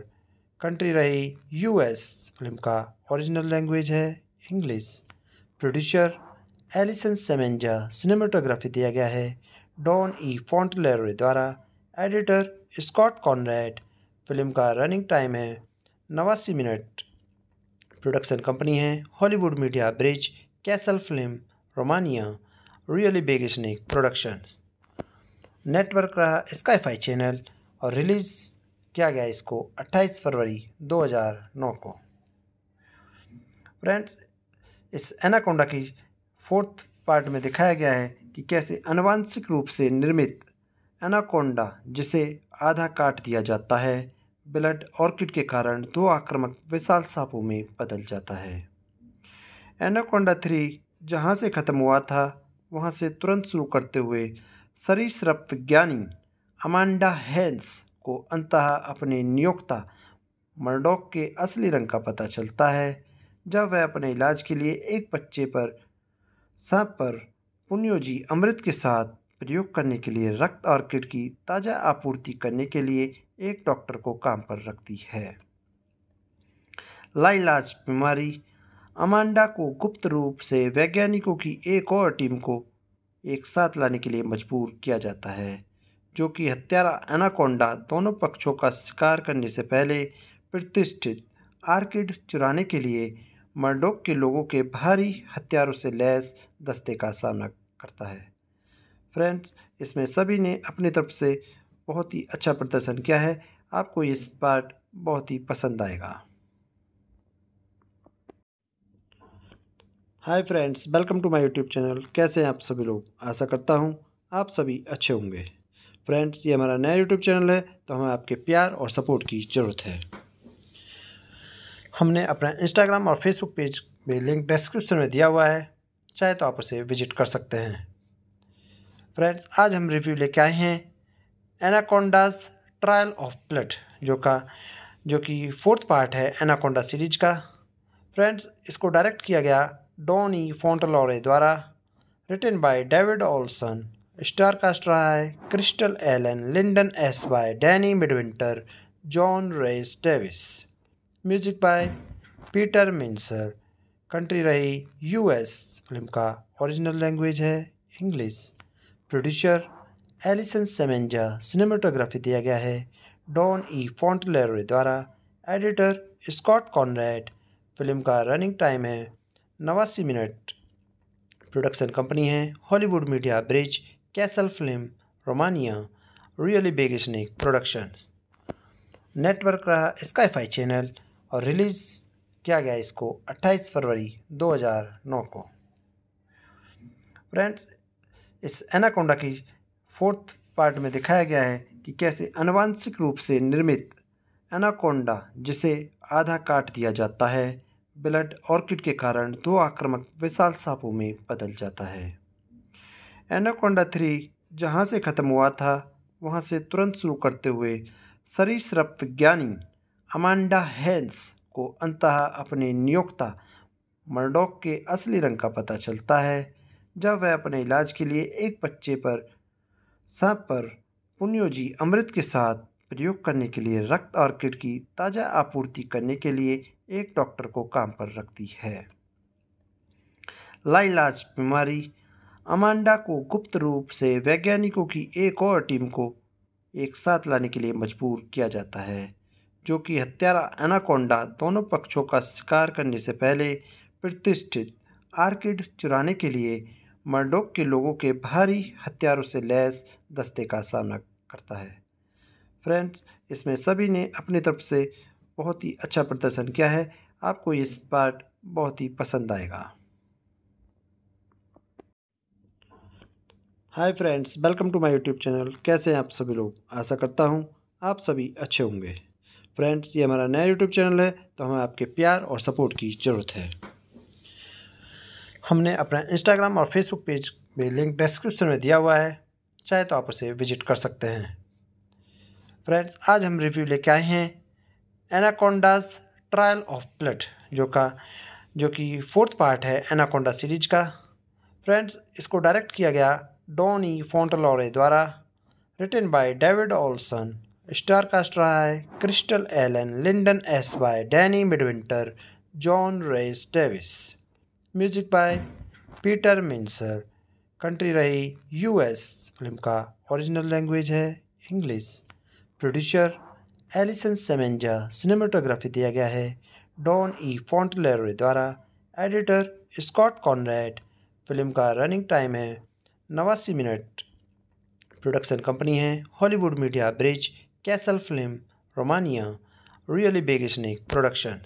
country रही यूएस फिल्म का ओरिजिनल लैंग्वेज है English producer Alison Semenza cinematography दिया गया है डॉन ई फॉन्टलेरो द्वारा editor Scott Conrad film का रनिंग टाइम है नवासी मिनट प्रोडक्शन कंपनी है Hollywood Media Bridge castle film Romania really Big Snake production network रहा स्काईफाई चैनल और रिलीज़ किया गया इसको 28 फरवरी 2009 को फ्रेंड्स इस एनाकोंडा की फोर्थ पार्ट में दिखाया गया है कि कैसे अनुवांशिक रूप से निर्मित एनाकोंडा जिसे आधा काट दिया जाता है ब्लड ऑर्किड के कारण दो आक्रामक विशाल सांपों में बदल जाता है एनाकोंडा थ्री जहाँ से ख़त्म हुआ था वहाँ से तुरंत शुरू करते हुए सरीसृप विज्ञानी अमांडा हैंस को अंतः अपने नियोक्ता मर्डोक के असली रंग का पता चलता है जब वह अपने इलाज के लिए एक बच्चे पर सांप पर पुण्योजी अमृत के साथ प्रयोग करने के लिए रक्त और किट की ताज़ा आपूर्ति करने के लिए एक डॉक्टर को काम पर रखती है लाइलाज बीमारी अमांडा को गुप्त रूप से वैज्ञानिकों की एक और टीम को एक साथ लाने के लिए मजबूर किया जाता है जो कि हत्यारा एनाकोंडा दोनों पक्षों का शिकार करने से पहले प्रतिष्ठित आर्किड चुराने के लिए मर्डोक के लोगों के भारी हथियारों से लैस दस्ते का सामना करता है फ्रेंड्स इसमें सभी ने अपनी तरफ से बहुत ही अच्छा प्रदर्शन किया है आपको ये पार्ट बहुत ही पसंद आएगा hi friends welcome to my YouTube channel कैसे हैं आप सभी लोग आशा करता हूं आप सभी अच्छे होंगे फ्रेंड्स ये हमारा नया यूट्यूब चैनल है तो हमें आपके प्यार और सपोर्ट की ज़रूरत है हमने अपना इंस्टाग्राम और फेसबुक पेज में लिंक डिस्क्रिप्शन में दिया हुआ है चाहे तो आप उसे विजिट कर सकते हैं फ्रेंड्स आज हम रिव्यू लेके आए हैं एनाकोंडास ट्रायल ऑफ ब्लड जो का जो कि फोर्थ पार्ट है एनाकोंडा सीरीज का फ्रेंड्स इसको डायरेक्ट किया गया डोनी फोंटलोरे द्वारा written by David Olson star cast रहा है Crystal Allen Linden Ashby Danny Midwinter John Rhys Davies music by Peter mincer country रही यूएस फिल्म का ओरिजिनल लैंग्वेज है English producer Alison Semenza cinematography दिया गया है Don E फॉन्टलेरो द्वारा editor Scott Conrad film का रनिंग टाइम है नवासी मिनट प्रोडक्शन कंपनी है Hollywood Media Bridge castle film Romania really Big Snake production network रहा स्काईफाई चैनल और रिलीज़ किया गया इसको 28 फरवरी 2009 को फ्रेंड्स इस एनाकोंडा की फोर्थ पार्ट में दिखाया गया है कि कैसे अनुवांशिक रूप से निर्मित एनाकोंडा जिसे आधा काट दिया जाता है ब्लड ऑर्किड के कारण दो आक्रामक विशाल सांपों में बदल जाता है एनाकोंडा थ्री जहाँ से ख़त्म हुआ था वहाँ से तुरंत शुरू करते हुए सरीसृप विज्ञानी अमांडा हेल्स को अंतः अपने नियोक्ता मर्डोक के असली रंग का पता चलता है जब वह अपने इलाज के लिए एक बच्चे पर सांप पर पुनियोजी अमृत के साथ प्रयोग करने के लिए रक्त और किट की ताज़ा आपूर्ति करने के लिए एक डॉक्टर को काम पर रखती है लाइलाज बीमारी अमांडा को गुप्त रूप से वैज्ञानिकों की एक और टीम को एक साथ लाने के लिए मजबूर किया जाता है जो कि हत्यारा एनाकोंडा दोनों पक्षों का शिकार करने से पहले प्रतिष्ठित आर्किड चुराने के लिए मर्डोक के लोगों के भारी हथियारों से लैस दस्ते का सामना करता है फ्रेंड्स इसमें सभी ने अपनी तरफ से बहुत ही अच्छा प्रदर्शन किया है आपको ये पार्ट बहुत ही पसंद आएगा hi friends welcome to my YouTube channel कैसे हैं आप सभी लोग आशा करता हूँ आप सभी अच्छे होंगे फ्रेंड्स ये हमारा नया यूट्यूब चैनल है तो हमें आपके प्यार और सपोर्ट की ज़रूरत है हमने अपना इंस्टाग्राम और फेसबुक पेज में लिंक डिस्क्रिप्शन में दिया हुआ है चाहे तो आप उसे विजिट कर सकते हैं फ्रेंड्स आज हम रिव्यू लेके आए हैं एनाकोंडास ट्रायल ऑफ ब्लड जो का जो कि फोर्थ पार्ट है एनाकोंडा सीरीज का फ्रेंड्स इसको डायरेक्ट किया गया डोनी फोन्टलोरे द्वारा written by David Olson star cast रहा है Crystal Allen Linden Ashby Danny Midwinter John Rhys Davies music by Peter mincer country रही यूएस फिल्म का ओरिजिनल लैंग्वेज है English producer Alison Semenza cinematography दिया गया है Don E फॉन्टलेरोय द्वारा editor Scott Conrad film का रनिंग टाइम है नवासी मिनट प्रोडक्शन कंपनी है Hollywood Media Bridge castle film Romania really Big Snake production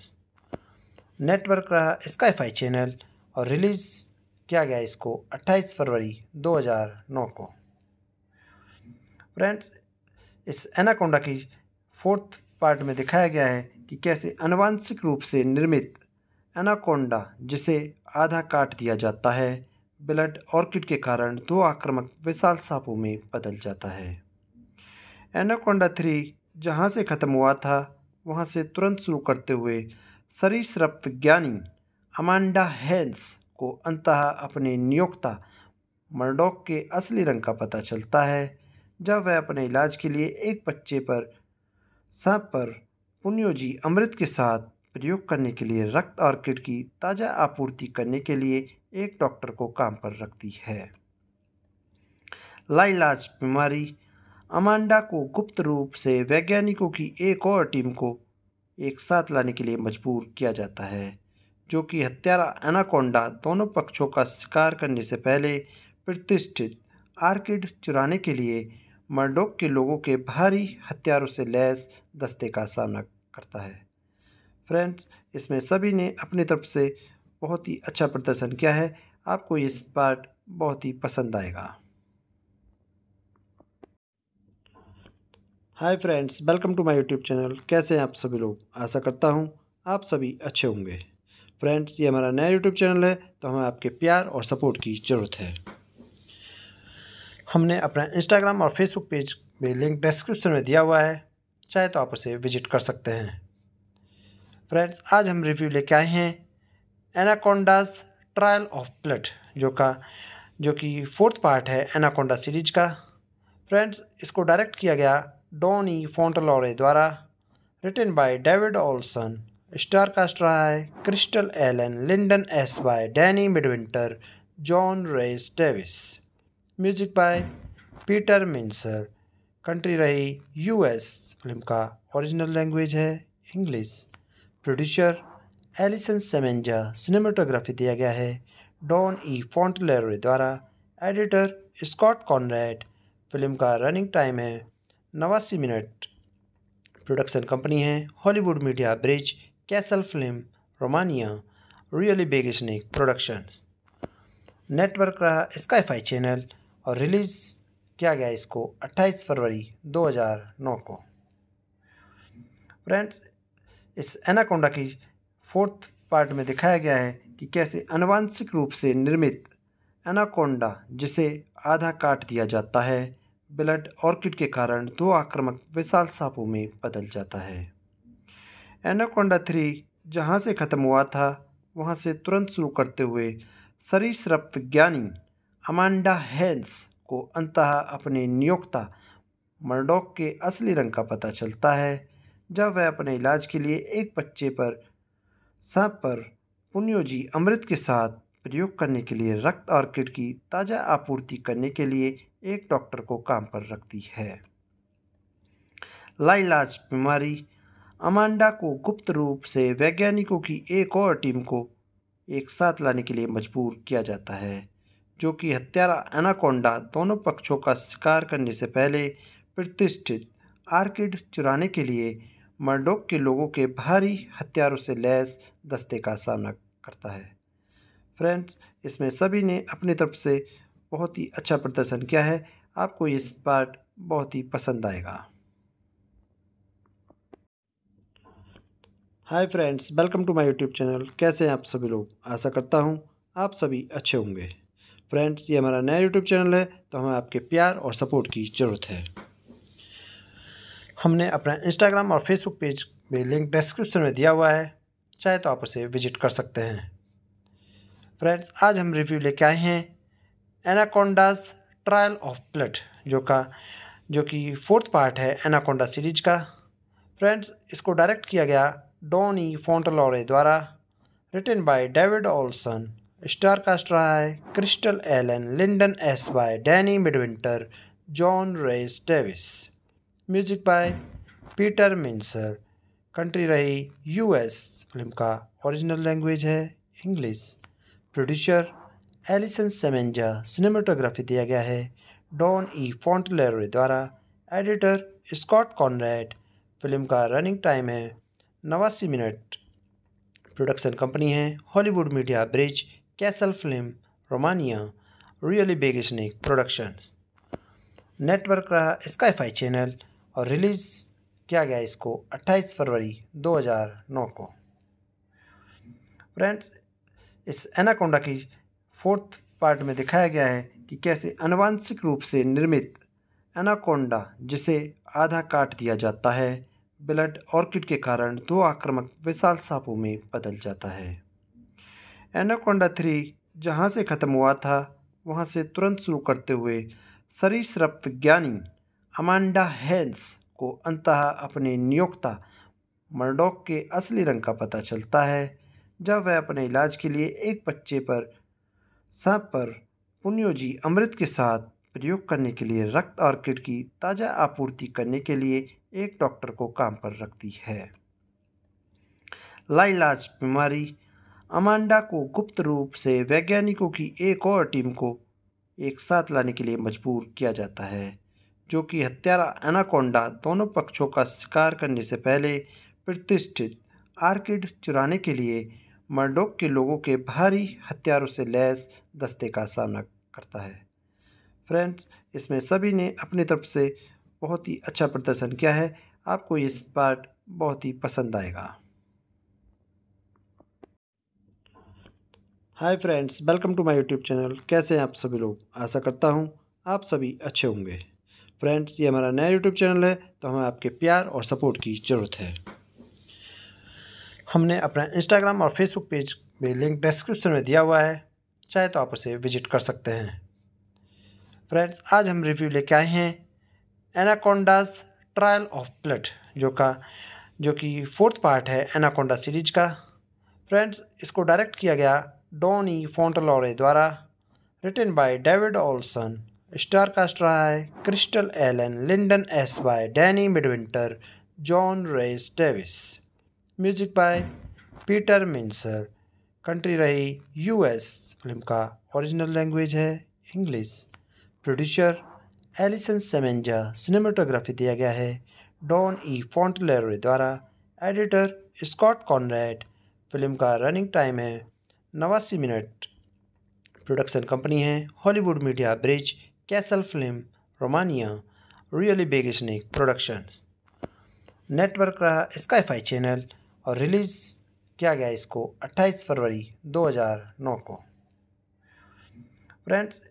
network रहा स्काईफाई चैनल और रिलीज़ किया गया इसको 28 फरवरी 2009 को फ्रेंड्स इस एनाकोंडा की फोर्थ पार्ट में दिखाया गया है कि कैसे अनुवांशिक रूप से निर्मित एनाकोंडा जिसे आधा काट दिया जाता है ब्लड ऑर्किड के कारण दो आक्रामक विशाल सांपों में बदल जाता है एनाकोंडा थ्री जहाँ से ख़त्म हुआ था वहाँ से तुरंत शुरू करते हुए सरीसृप विज्ञानी अमांडा हैंस को अंतः अपने नियोक्ता मर्डोक के असली रंग का पता चलता है जब वह अपने इलाज के लिए एक बच्चे पर सांप पर पुण्योजी अमृत के साथ प्रयोग करने के लिए रक्त ऑर्किड की ताज़ा आपूर्ति करने के लिए एक डॉक्टर को काम पर रखती है लाइलाज बीमारी अमांडा को गुप्त रूप से वैज्ञानिकों की एक और टीम को एक साथ लाने के लिए मजबूर किया जाता है जो कि हत्यारा एनाकोंडा दोनों पक्षों का शिकार करने से पहले प्रतिष्ठित आर्किड चुराने के लिए मर्डोक के लोगों के भारी हथियारों से लैस दस्ते का सामना करता है फ्रेंड्स इसमें सभी ने अपनी तरफ से बहुत ही अच्छा प्रदर्शन किया है आपको इस पार्ट बहुत ही पसंद आएगा hi friends welcome to my YouTube channel कैसे हैं आप सभी लोग आशा करता हूं आप सभी अच्छे होंगे फ्रेंड्स ये हमारा नया यूट्यूब चैनल है तो हमें आपके प्यार और सपोर्ट की ज़रूरत है हमने अपना इंस्टाग्राम और फेसबुक पेज भी लिंक डिस्क्रिप्शन में दिया हुआ है चाहे तो आप उसे विजिट कर सकते हैं फ्रेंड्स आज हम रिव्यू लेके आए हैं एनाकोंडास ट्रायल ऑफ ब्लड जो का जो कि फोर्थ पार्ट है एनाकोंडा सीरीज का फ्रेंड्स इसको डायरेक्ट किया गया डोनी फोंटलोरे द्वारा written by David Olson star cast रहा है Crystal Allen Linden Ashby Danny Midwinter John Rhys Davies music by Peter mincer country रही यूएस फिल्म का ओरिजिनल लैंग्वेज है English producer Alison Semenza cinematography दिया गया है Don E फॉन्टलेरो द्वारा editor Scott Conrad film का रनिंग टाइम है नवासी मिनट प्रोडक्शन कंपनी है Hollywood Media Bridge castle film Romania really Big Snake production network रहा स्काईफाई चैनल और रिलीज़ किया गया इसको 28 फरवरी 2009 को फ्रेंड्स इस एनाकोंडा की फोर्थ पार्ट में दिखाया गया है कि कैसे अनुवांशिक रूप से निर्मित एनाकोंडा जिसे आधा काट दिया जाता है ब्लड ऑर्किड के कारण दो आक्रामक विशाल सांपों में बदल जाता है एनाकोंडा थ्री जहाँ से ख़त्म हुआ था वहाँ से तुरंत शुरू करते हुए शरीर विज्ञानी अमांडा हैंस को अंततः अपने नियोक्ता मर्डोक के असली रंग का पता चलता है जब वह अपने इलाज के लिए एक बच्चे पर सांप पर पुण्योजी अमृत के साथ प्रयोग करने के लिए रक्त ऑर्किड की ताज़ा आपूर्ति करने के लिए एक डॉक्टर को काम पर रखती है लाइलाज बीमारी अमांडा को गुप्त रूप से वैज्ञानिकों की एक और टीम को एक साथ लाने के लिए मजबूर किया जाता है जो कि हत्यारा एनाकोंडा दोनों पक्षों का शिकार करने से पहले प्रतिष्ठित आर्किड चुराने के लिए मर्डोक के लोगों के भारी हथियारों से लैस दस्ते का सामना करता है फ्रेंड्स इसमें सभी ने अपनी तरफ से बहुत ही अच्छा प्रदर्शन किया है आपको इस पार्ट बहुत ही पसंद आएगा hi friends welcome to my YouTube channel कैसे हैं आप सभी लोग आशा करता हूँ आप सभी अच्छे होंगे फ्रेंड्स ये हमारा नया यूट्यूब चैनल है तो हमें आपके प्यार और सपोर्ट की ज़रूरत है हमने अपना इंस्टाग्राम और फेसबुक पेज भी लिंक डिस्क्रिप्शन में दिया हुआ है चाहे तो आप उसे विजिट कर सकते हैं फ्रेंड्स आज हम रिव्यू लेके आए हैं एनाकोंडास ट्रायल ऑफ ब्लड जो का जो कि फोर्थ पार्ट है एनाकोंडा सीरीज का फ्रेंड्स इसको डायरेक्ट किया गया डोनी फोंटलोरे द्वारा written by David Olson star cast रहा है Crystal Allen Linden Ashby Danny Midwinter John Rhys Davies music by Peter mincer country रही यूएस फिल्म का ओरिजिनल लैंग्वेज है English producer Alison Semenza cinematography दिया गया है Don E फॉन्टलेरो द्वारा editor Scott Conrad film का रनिंग टाइम है नवासी मिनट प्रोडक्शन कंपनी है Hollywood Media Bridge castle film Romania really Big Snake production network रहा स्काईफाई चैनल और रिलीज़ किया गया इसको 28 फरवरी 2009 को फ्रेंड्स इस एनाकोंडा की फोर्थ पार्ट में दिखाया गया है कि कैसे अनुवांशिक रूप से निर्मित एनाकोंडा जिसे आधा काट दिया जाता है ब्लड ऑर्किड के कारण दो आक्रामक विशाल सांपों में बदल जाता है एनाकोंडा थ्री जहाँ से ख़त्म हुआ था वहाँ से तुरंत शुरू करते हुए सरीसृप विज्ञानी अमांडा हैंस को अंतः अपने नियोक्ता मर्डोक के असली रंग का पता चलता है जब वह अपने इलाज के लिए एक बच्चे पर सांप पर पुण्योजी अमृत के साथ प्रयोग करने के लिए रक्त और किट की ताज़ा आपूर्ति करने के लिए एक डॉक्टर को काम पर रखती है लाइलाज बीमारी अमांडा को गुप्त रूप से वैज्ञानिकों की एक और टीम को एक साथ लाने के लिए मजबूर किया जाता है जो कि हत्यारा एनाकोंडा दोनों पक्षों का शिकार करने से पहले प्रतिष्ठित आर्किड चुराने के लिए मर्डोक के लोगों के भारी हथियारों से लैस दस्ते का सामना करता है फ्रेंड्स इसमें सभी ने अपनी तरफ से बहुत ही अच्छा प्रदर्शन किया है आपको ये पार्ट बहुत ही पसंद आएगा hi friends welcome to my YouTube channel कैसे हैं आप सभी लोग आशा करता हूं आप सभी अच्छे होंगे फ्रेंड्स ये हमारा नया यूट्यूब चैनल है तो हमें आपके प्यार और सपोर्ट की ज़रूरत है हमने अपना इंस्टाग्राम और फेसबुक पेज में लिंक डिस्क्रिप्शन में दिया हुआ है चाहे तो आप उसे विजिट कर सकते हैं फ्रेंड्स आज हम रिव्यू लेके आए हैं एनाकोंडास ट्रायल ऑफ ब्लड जो का जो कि फोर्थ पार्ट है एनाकोंडा सीरीज का फ्रेंड्स इसको डायरेक्ट किया गया डोनी फोंटलोरे द्वारा written by David Olson star cast रहा है Crystal Allen Linden Ashby Danny Midwinter John Rhys Davies music by Peter mincer country रही यूएस फिल्म का ओरिजिनल लैंग्वेज है English producer Alison Semenza cinematography दिया गया है Don E फॉन्टलेरो द्वारा editor Scott Conrad film का रनिंग टाइम है नवासी मिनट प्रोडक्शन कंपनी है Hollywood Media Bridge castle film Romania really Big Snake production network रहा स्काईफाई चैनल और रिलीज़ किया गया इसको 28 फरवरी 2009 को फ्रेंड्स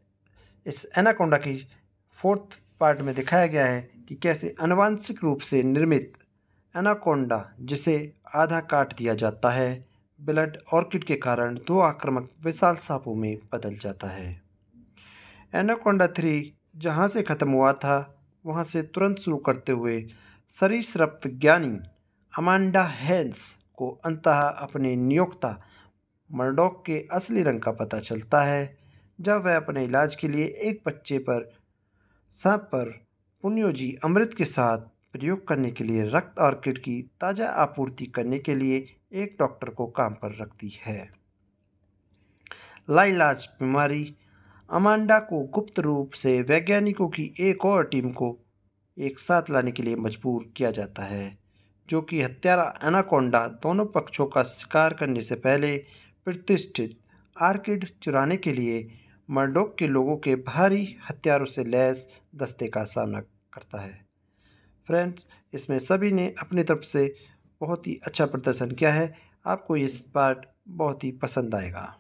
इस एनाकोंडा की फोर्थ पार्ट में दिखाया गया है कि कैसे अनुवांशिक रूप से निर्मित एनाकोंडा जिसे आधा काट दिया जाता है ब्लड ऑर्किड के कारण दो आक्रामक विशाल सांपों में बदल जाता है एनाकोंडा थ्री जहाँ से ख़त्म हुआ था वहाँ से तुरंत शुरू करते हुए सरीसृप विज्ञानी अमांडा हैंस को अंतः अपने नियोक्ता मर्डोक के असली रंग का पता चलता है जब वह अपने इलाज के लिए एक बच्चे पर सांप पर पुनियोजी अमृत के साथ प्रयोग करने के लिए रक्त और किट की ताज़ा आपूर्ति करने के लिए एक डॉक्टर को काम पर रखती है लाइलाज बीमारी अमांडा को गुप्त रूप से वैज्ञानिकों की एक और टीम को एक साथ लाने के लिए मजबूर किया जाता है जो कि हत्यारा एनाकोंडा दोनों पक्षों का शिकार करने से पहले प्रतिष्ठित आर्किड चुराने के लिए मर्डोक के लोगों के भारी हथियारों से लैस दस्ते का सामना करता है फ्रेंड्स इसमें सभी ने अपनी तरफ से बहुत ही अच्छा प्रदर्शन किया है आपको ये पार्ट बहुत ही पसंद आएगा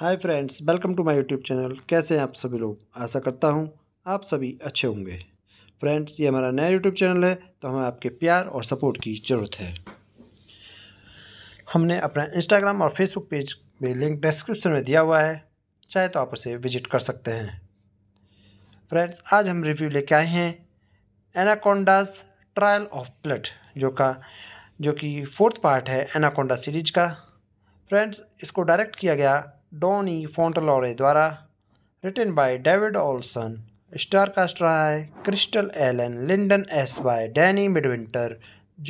hi friends welcome to my YouTube channel कैसे हैं आप सभी लोग आशा करता हूँ आप सभी अच्छे होंगे फ्रेंड्स ये हमारा नया यूट्यूब चैनल है तो हमें आपके प्यार और सपोर्ट की ज़रूरत है हमने अपना इंस्टाग्राम और फेसबुक पेज में लिंक डिस्क्रिप्शन में दिया हुआ है चाहे तो आप उसे विजिट कर सकते हैं फ्रेंड्स आज हम रिव्यू लेके आए हैं एनाकोंडास ट्रायल ऑफ ब्लड जो का जो कि फोर्थ पार्ट है एनाकोंडा सीरीज का फ्रेंड्स इसको डायरेक्ट किया गया डोनी फोन्टलोरे द्वारा written by David Olson star cast रहा है Crystal Allen Linden Ashby Danny Midwinter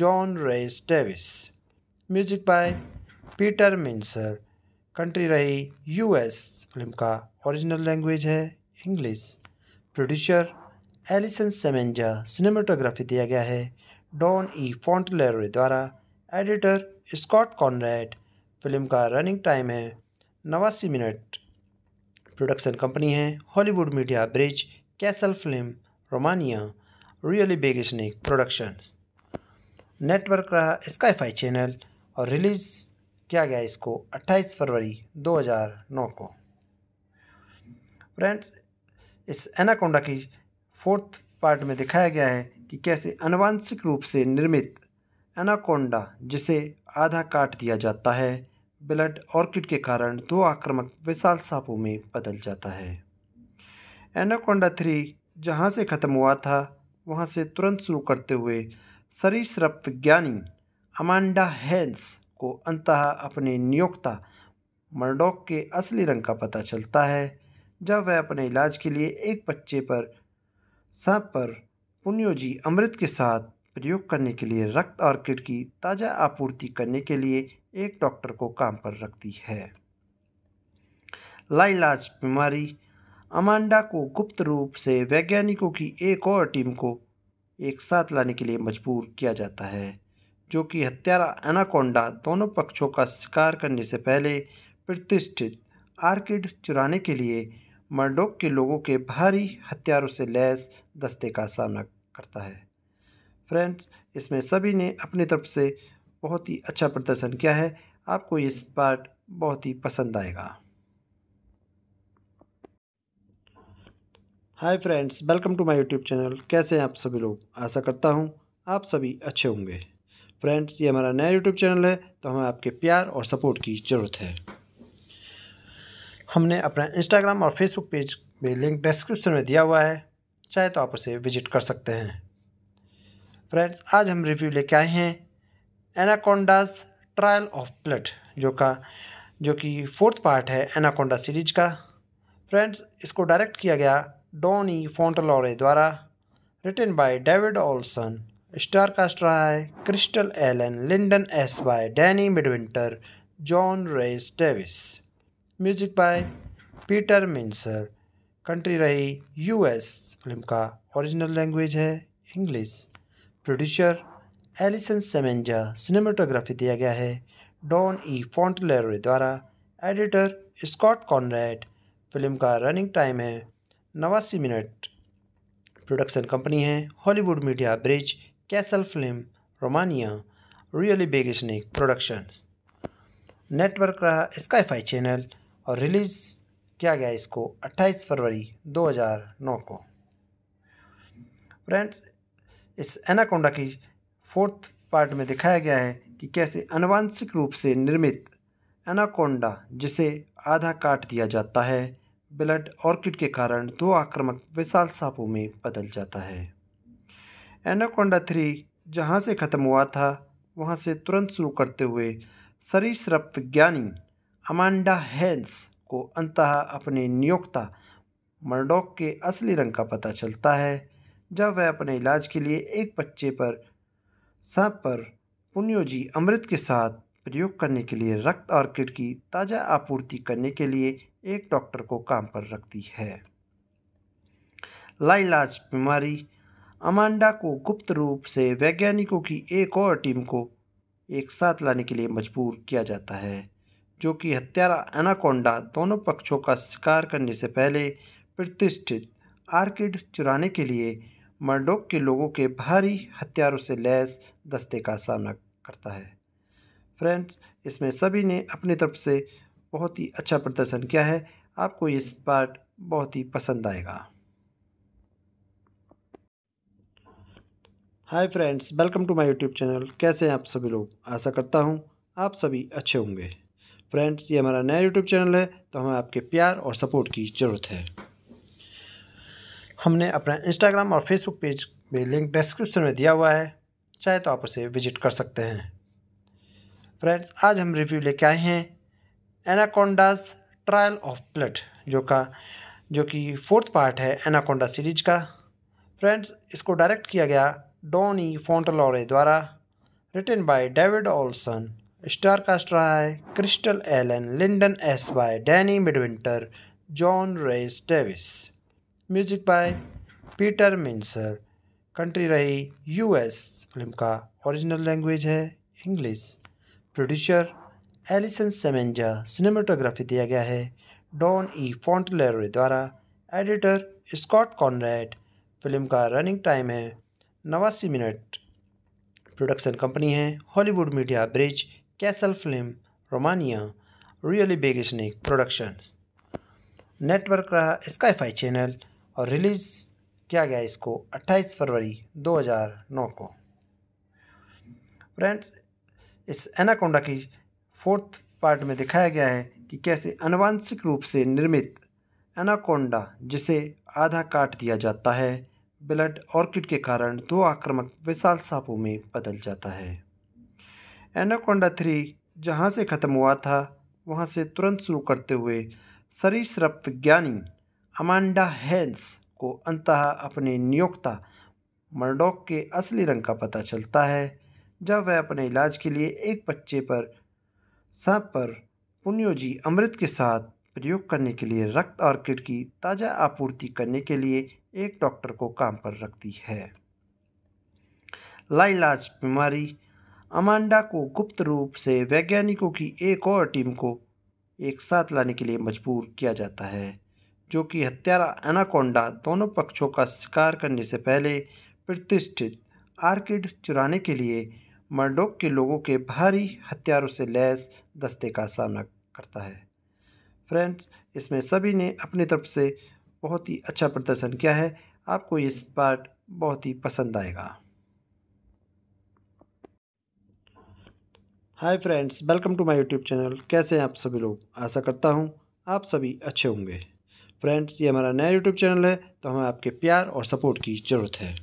John Rhys Davies music by Peter mincer country रही यूएस फिल्म का ओरिजिनल लैंग्वेज है English producer Alison Semenza cinematography दिया गया है Don E फॉन्टलेरोय द्वारा editor Scott Conrad film का रनिंग टाइम है नवासी मिनट प्रोडक्शन कंपनी है Hollywood Media Bridge castle film Romania really Big Snake production network रहा स्काईफाई चैनल और रिलीज़ किया गया इसको 28 फरवरी 2009 को फ्रेंड्स इस एनाकोंडा की फोर्थ पार्ट में दिखाया गया है कि कैसे अनुवांशिक रूप से निर्मित एनाकोंडा जिसे आधा काट दिया जाता है ब्लड ऑर्किड के कारण दो आक्रामक विशाल सांपों में बदल जाता है एनाकोंडा थ्री जहाँ से ख़त्म हुआ था वहाँ से तुरंत शुरू करते हुए सरीसृप विज्ञानी अमांडा हैंस को अंतः अपने नियोक्ता मर्डोक के असली रंग का पता चलता है जब वह अपने इलाज के लिए एक बच्चे पर सब पर पुण्योजी अमृत के साथ प्रयोग करने के लिए रक्त और किट की ताज़ा आपूर्ति करने के लिए एक डॉक्टर को काम पर रखती है लाइलाज बीमारी अमांडा को गुप्त रूप से वैज्ञानिकों की एक और टीम को एक साथ लाने के लिए मजबूर किया जाता है जो कि हत्यारा एनाकोंडा दोनों पक्षों का शिकार करने से पहले प्रतिष्ठित आर्किड चुराने के लिए मर्डोक के लोगों के भारी हथियारों से लैस दस्ते का सामना करता है फ्रेंड्स इसमें सभी ने अपनी तरफ से बहुत ही अच्छा प्रदर्शन किया है आपको ये पार्ट बहुत ही पसंद आएगा hi friends welcome to my YouTube channel कैसे हैं आप सभी लोग आशा करता हूँ आप सभी अच्छे होंगे फ्रेंड्स ये हमारा नया यूट्यूब चैनल है तो हमें आपके प्यार और सपोर्ट की ज़रूरत है हमने अपना इंस्टाग्राम और फेसबुक पेज भी लिंक डिस्क्रिप्शन में दिया हुआ है चाहे तो आप उसे विजिट कर सकते हैं फ्रेंड्स आज हम रिव्यू लेके आए हैं एनाकोंडास ट्रायल ऑफ ब्लड जो का जो कि फोर्थ पार्ट है एनाकोंडा सीरीज का फ्रेंड्स इसको डायरेक्ट किया गया डोनी फोंटलोरे द्वारा written by David Olson star cast रहा है Crystal Allen Linden Ashby Danny Midwinter John Rhys Davies music by Peter mincer country रही यूएस फिल्म का ओरिजिनल लैंग्वेज है English producer Alison Semenza cinematography दिया गया है Don E फॉन्टलेरो द्वारा editor Scott Conrad film का रनिंग टाइम है नवासी मिनट प्रोडक्शन कंपनी है Hollywood Media Bridge castle film Romania really Big Snake production network रहा स्काईफाई चैनल और रिलीज़ किया गया इसको 28 फरवरी 2009 को फ्रेंड्स इस एनाकोंडा की फोर्थ पार्ट में दिखाया गया है कि कैसे अनुवांशिक रूप से निर्मित एनाकोंडा जिसे आधा काट दिया जाता है ब्लड ऑर्किड के कारण दो आक्रामक विशाल सांपों में बदल जाता है एनाकोंडा थ्री जहाँ से ख़त्म हुआ था वहाँ से तुरंत शुरू करते हुए सरीसृप विज्ञानी अमांडा हैंस को अंततः अपने नियोक्ता मर्डोक के असली रंग का पता चलता है जब वह अपने इलाज के लिए एक बच्चे पर सांप पर पुण्योजी अमृत के साथ प्रयोग करने के लिए रक्त ऑर्किड की ताज़ा आपूर्ति करने के लिए एक डॉक्टर को काम पर रखती है लाइलाज बीमारी अमांडा को गुप्त रूप से वैज्ञानिकों की एक और टीम को एक साथ लाने के लिए मजबूर किया जाता है जो कि हत्यारा एनाकोंडा दोनों पक्षों का शिकार करने से पहले प्रतिष्ठित आर्किड चुराने के लिए मर्डोक के लोगों के भारी हथियारों से लैस दस्ते का सामना करता है फ्रेंड्स इसमें सभी ने अपनी तरफ से बहुत ही अच्छा प्रदर्शन किया है आपको इस पार्ट बहुत ही पसंद आएगा hi friends welcome to my YouTube channel कैसे हैं आप सभी लोग आशा करता हूँ आप सभी अच्छे होंगे फ्रेंड्स ये हमारा नया यूट्यूब चैनल है तो हमें आपके प्यार और सपोर्ट की ज़रूरत है हमने अपना इंस्टाग्राम और फेसबुक पेज भी लिंक डिस्क्रिप्शन में दिया हुआ है चाहे तो आप उसे विजिट कर सकते हैं फ्रेंड्स आज हम रिव्यू लेके आए हैं एनाकोंडास ट्रायल ऑफ ब्लड जो का जो कि फोर्थ पार्ट है एनाकोंडा सीरीज का फ्रेंड्स इसको डायरेक्ट किया गया डोनी फोंटलोरे द्वारा written by David Olson star cast रहा है Crystal Allen Linden Ashby Danny Midwinter John Rhys Davies music by Peter mincer country रही यूएस फिल्म का ओरिजिनल लैंग्वेज है English producer Alison Semenza cinematography दिया गया है डॉन ई फॉन्टलेरो द्वारा editor Scott Conrad film का रनिंग टाइम है नवासी मिनट प्रोडक्शन कंपनी है Hollywood Media Bridge castle film Romania really Big Snake production network रहा स्काईफाई चैनल और रिलीज़ किया गया इसको 28 फरवरी 2009 को फ्रेंड्स इस एनाकोंडा की फोर्थ पार्ट में दिखाया गया है कि कैसे अनुवांशिक रूप से निर्मित एनाकोंडा जिसे आधा काट दिया जाता है ब्लड ऑर्किड के कारण दो आक्रामक विशाल सांपों में बदल जाता है एनाकोंडा थ्री जहाँ से ख़त्म हुआ था वहाँ से तुरंत शुरू करते हुए सरीसृप विज्ञानी अमांडा हैंस को अंतः अपने नियोक्ता मर्डोक के असली रंग का पता चलता है जब वह अपने इलाज के लिए एक बच्चे पर सांप पर पुण्योजी अमृत के साथ प्रयोग करने के लिए रक्त और किट की ताज़ा आपूर्ति करने के लिए एक डॉक्टर को काम पर रखती है लाइलाज बीमारी अमांडा को गुप्त रूप से वैज्ञानिकों की एक और टीम को एक साथ लाने के लिए मजबूर किया जाता है जो कि हत्यारा एनाकोंडा दोनों पक्षों का शिकार करने से पहले प्रतिष्ठित आर्किड चुराने के लिए मर्डोक के लोगों के भारी हथियारों से लैस दस्ते का सामना करता है फ्रेंड्स इसमें सभी ने अपनी तरफ से बहुत ही अच्छा प्रदर्शन किया है आपको ये पार्ट बहुत ही पसंद आएगा hi friends welcome to my YouTube channel कैसे हैं आप सभी लोग आशा करता हूं आप सभी अच्छे होंगे फ्रेंड्स ये हमारा नया यूट्यूब चैनल है तो हमें आपके प्यार और सपोर्ट की ज़रूरत है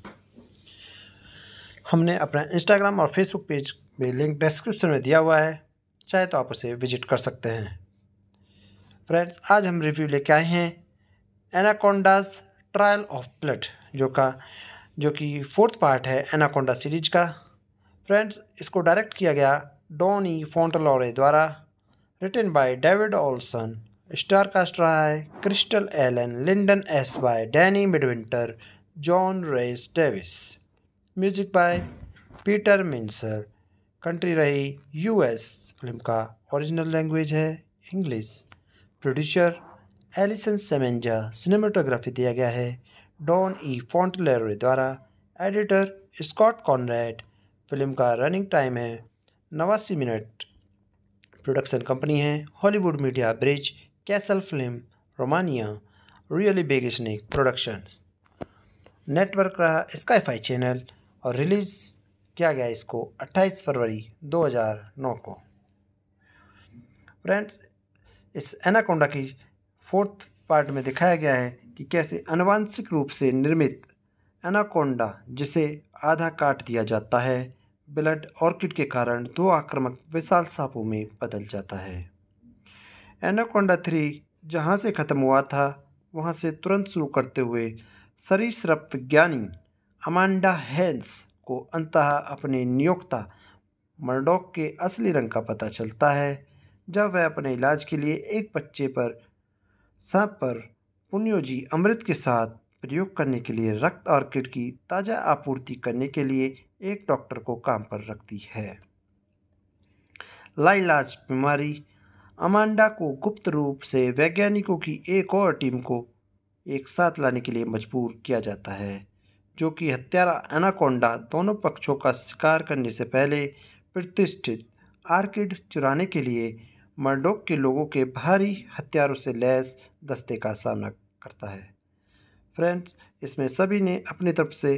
हमने अपना इंस्टाग्राम और फेसबुक पेज में लिंक डिस्क्रिप्शन में दिया हुआ है चाहे तो आप उसे विजिट कर सकते हैं फ्रेंड्स आज हम रिव्यू लेके आए हैं एनाकोंडास ट्रायल ऑफ ब्लड जो का जो कि फोर्थ पार्ट है एनाकोंडा सीरीज का फ्रेंड्स इसको डायरेक्ट किया गया डोनी फोंटलोरे द्वारा written by David Olson star cast रहा है Crystal Allen Linden Ashby Danny Midwinter John Rhys Davies music by Peter mincer country रही यूएस फिल्म का ओरिजिनल लैंग्वेज है English producer Alison Semenza cinematography दिया गया है Don E फॉन्टलेरो द्वारा editor Scott Conrad film का रनिंग टाइम है नवासी मिनट प्रोडक्शन कंपनी है Hollywood Media Bridge castle film Romania really Big Snake production network रहा स्काईफाई चैनल और रिलीज़ किया गया इसको 28 फरवरी 2009 को फ्रेंड्स इस एनाकोंडा की फोर्थ पार्ट में दिखाया गया है कि कैसे अनुवांशिक रूप से निर्मित एनाकोंडा जिसे आधा काट दिया जाता है ब्लड ऑर्किड के कारण दो आक्रामक विशाल सांपों में बदल जाता है एनाकोंडा थ्री जहाँ से ख़त्म हुआ था वहाँ से तुरंत शुरू करते हुए सरीसृप विज्ञानी अमांडा हैंस को अंतः अपने नियोक्ता मर्डोक के असली रंग का पता चलता है जब वह अपने इलाज के लिए एक बच्चे पर सांप पर पुनियोजी अमृत के साथ प्रयोग करने के लिए रक्त और किट की ताज़ा आपूर्ति करने के लिए एक डॉक्टर को काम पर रखती है लाइलाज बीमारी अमांडा को गुप्त रूप से वैज्ञानिकों की एक और टीम को एक साथ लाने के लिए मजबूर किया जाता है जो कि हत्यारा एनाकोंडा दोनों पक्षों का शिकार करने से पहले प्रतिष्ठित आर्किड चुराने के लिए मर्डोक के लोगों के भारी हथियारों से लैस दस्ते का सामना करता है फ्रेंड्स इसमें सभी ने अपनी तरफ से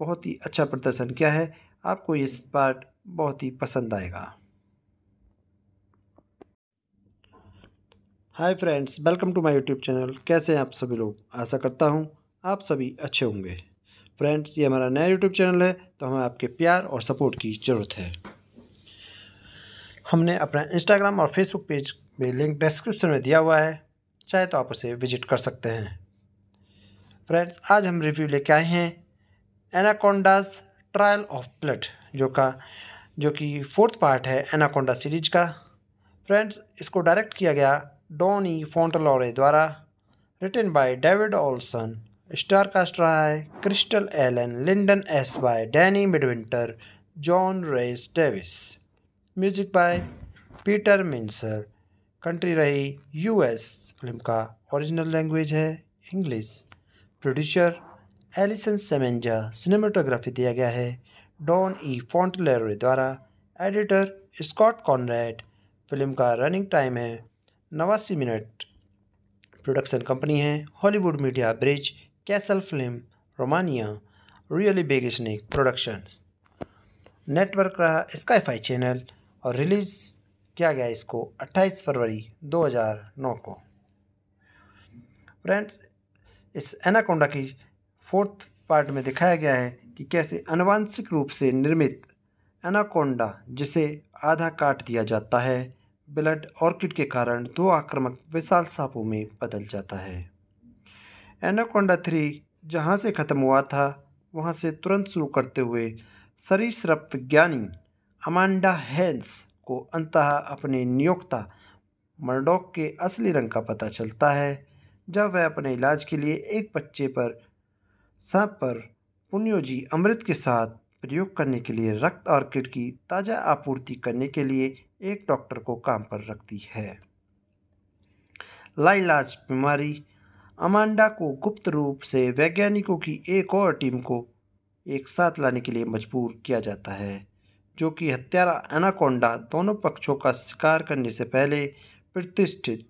बहुत ही अच्छा प्रदर्शन किया है आपको ये पार्ट बहुत ही पसंद आएगा hi friends welcome to my YouTube channel कैसे हैं आप सभी लोग आशा करता हूँ आप सभी अच्छे होंगे फ्रेंड्स ये हमारा नया यूट्यूब चैनल है तो हमें आपके प्यार और सपोर्ट की ज़रूरत है हमने अपना इंस्टाग्राम और फेसबुक पेज में लिंक डिस्क्रिप्शन में दिया हुआ है चाहे तो आप उसे विजिट कर सकते हैं फ्रेंड्स आज हम रिव्यू लेके आए हैं एनाकोंडास ट्रायल ऑफ ब्लड जो का जो कि फोर्थ पार्ट है एनाकोंडा सीरीज का फ्रेंड्स इसको डायरेक्ट किया गया डोनी फोन्टलोरे द्वारा written by David Olson star cast रहा है Crystal Allen Linden Ashby Danny Midwinter John Rhys Davies music by Peter mincer country रही यूएस फिल्म का ओरिजिनल लैंग्वेज है English producer Alison Semenza cinematography दिया गया है Don E फॉन्टलेरोय द्वारा editor Scott Conrad film का रनिंग टाइम है नवासी मिनट प्रोडक्शन कंपनी है Hollywood Media Bridge castle film Romania really Big Snake production network रहा स्काईफाई चैनल और रिलीज़ किया गया इसको 28 फरवरी 2009 को फ्रेंड्स इस एनाकोंडा की फोर्थ पार्ट में दिखाया गया है कि कैसे अनुवांशिक रूप से निर्मित एनाकोंडा जिसे आधा काट दिया जाता है ब्लड ऑर्किड के कारण दो आक्रामक विशाल सांपों में बदल जाता है एनाकोंडा थ्री जहाँ से ख़त्म हुआ था वहाँ से तुरंत शुरू करते हुए सरीसृप विज्ञानी अमांडा हैंस को अंतः अपने नियोक्ता मर्डोक के असली रंग का पता चलता है जब वह अपने इलाज के लिए एक बच्चे पर सब पर पुण्योजी अमृत के साथ प्रयोग करने के लिए रक्त और किट की ताज़ा आपूर्ति करने के लिए एक डॉक्टर को काम पर रखती है लाइलाज बीमारी अमांडा को गुप्त रूप से वैज्ञानिकों की एक और टीम को एक साथ लाने के लिए मजबूर किया जाता है जो कि हत्यारा एनाकोंडा दोनों पक्षों का शिकार करने से पहले प्रतिष्ठित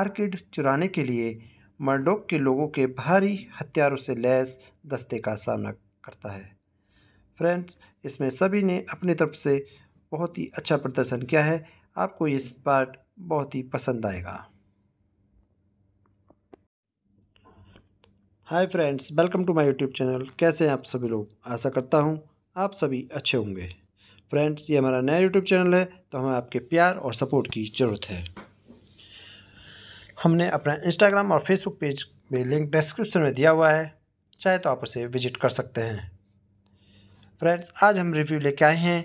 आर्किड चुराने के लिए मर्डोक के लोगों के भारी हथियारों से लैस दस्ते का सामना करता है फ्रेंड्स इसमें सभी ने अपनी तरफ से बहुत ही अच्छा प्रदर्शन किया है आपको ये पार्ट बहुत ही पसंद आएगा hi friends welcome to my YouTube channel कैसे हैं आप सभी लोग आशा करता हूँ आप सभी अच्छे होंगे फ्रेंड्स ये हमारा नया यूट्यूब चैनल है तो हमें आपके प्यार और सपोर्ट की ज़रूरत है हमने अपना इंस्टाग्राम और फेसबुक पेज भी लिंक डिस्क्रिप्शन में दिया हुआ है चाहे तो आप उसे विजिट कर सकते हैं फ्रेंड्स आज हम रिव्यू लेके आए हैं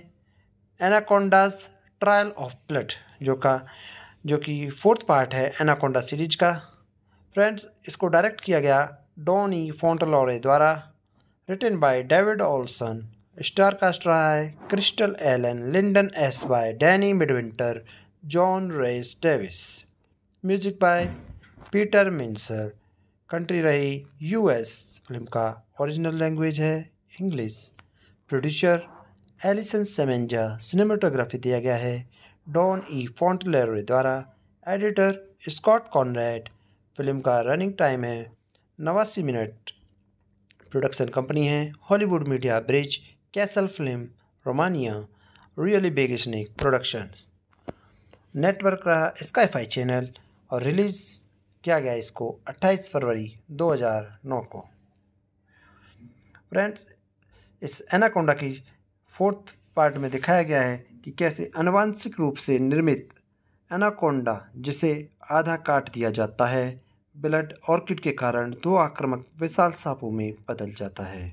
एनाकोंडास ट्रायल ऑफ ब्लड जो का जो कि फोर्थ पार्ट है एनाकोंडा सीरीज का फ्रेंड्स इसको डायरेक्ट किया गया डोनी फोन्टलोरे द्वारा written by David Olson star cast रहा है Crystal Allen Linden Ashby Danny Midwinter John Rhys Davies music by Peter mincer country रही यूएस फिल्म का ओरिजिनल लैंग्वेज है English producer Alison Semenza cinematography दिया गया है Don E फॉन्टलेरो द्वारा editor Scott Conrad film का रनिंग टाइम है नवासी मिनट प्रोडक्शन कंपनी है Hollywood Media Bridge castle film Romania really Big Snake production network रहा स्काईफाई चैनल और रिलीज़ किया गया इसको 28 फरवरी 2009 को फ्रेंड्स इस एनाकोंडा की फोर्थ पार्ट में दिखाया गया है कि कैसे अनुवांशिक रूप से निर्मित एनाकोंडा जिसे आधा काट दिया जाता है ब्लड ऑर्किड के कारण दो आक्रामक विशाल सांपों में बदल जाता है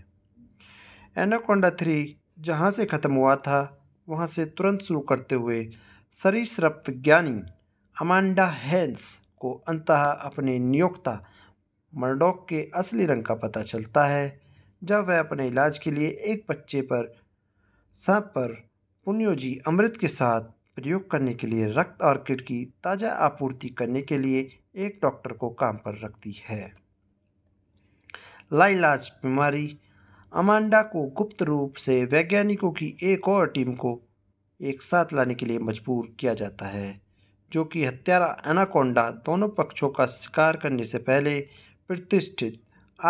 एनाकोंडा थ्री जहाँ से ख़त्म हुआ था वहाँ से तुरंत शुरू करते हुए शरीर विज्ञानी अमांडा हैंस को अंततः अपने नियोक्ता मर्डोक के असली रंग का पता चलता है जब वह अपने इलाज के लिए एक बच्चे पर सांप पर पुण्योजी अमृत के साथ प्रयोग करने के लिए रक्त ऑर्किड की ताज़ा आपूर्ति करने के लिए एक डॉक्टर को काम पर रखती है लाइलाज बीमारी अमांडा को गुप्त रूप से वैज्ञानिकों की एक और टीम को एक साथ लाने के लिए मजबूर किया जाता है जो कि हत्यारा एनाकोंडा दोनों पक्षों का शिकार करने से पहले प्रतिष्ठित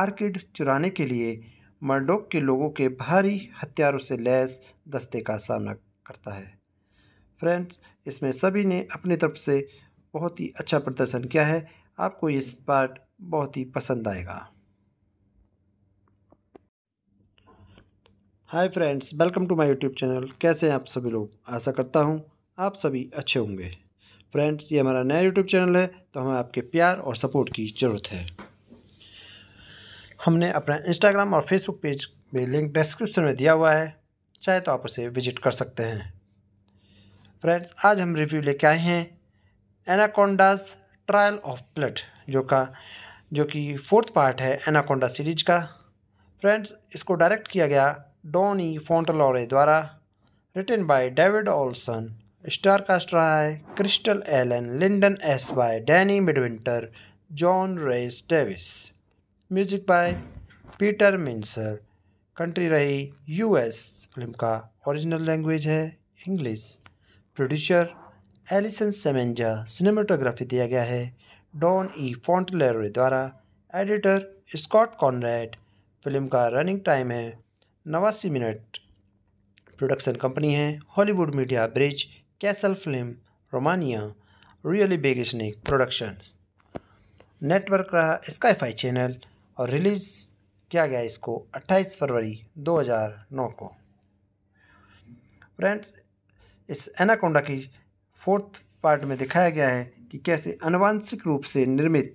आर्किड चुराने के लिए मर्डोक के लोगों के भारी हथियारों से लैस दस्ते का सामना करता है फ्रेंड्स इसमें सभी ने अपनी तरफ से बहुत ही अच्छा प्रदर्शन किया है आपको इस पार्ट बहुत ही पसंद आएगा hi friends welcome to my YouTube channel कैसे हैं आप सभी लोग आशा करता हूँ आप सभी अच्छे होंगे फ्रेंड्स ये हमारा नया यूट्यूब चैनल है तो हमें आपके प्यार और सपोर्ट की ज़रूरत है हमने अपना इंस्टाग्राम और फेसबुक पेज भी लिंक डिस्क्रिप्शन में दिया हुआ है चाहे तो आप उसे विजिट कर सकते हैं फ्रेंड्स आज हम रिव्यू लेके आए हैं एनाकोंडास ट्रायल ऑफ ब्लड जो का जो कि फोर्थ पार्ट है एनाकोंडा सीरीज का फ्रेंड्स इसको डायरेक्ट किया गया डोनी फोंटलोरे द्वारा written by David Olson star cast रहा है Crystal Allen Linden Ashby Danny Midwinter John Rhys Davies music by Peter mincer country रही यूएस फिल्म का ओरिजिनल लैंग्वेज है English producer Alison Semenza cinematography दिया गया है Don E फॉन्टलेरो द्वारा editor Scott Conrad film का रनिंग टाइम है नवासी मिनट प्रोडक्शन कंपनी है Hollywood Media Bridge castle film Romania really Big Snake production network रहा स्काईफाई चैनल और रिलीज़ किया गया इसको 28 फरवरी 2009 को फ्रेंड्स इस एनाकोंडा की फोर्थ पार्ट में दिखाया गया है कि कैसे अनुवांशिक रूप से निर्मित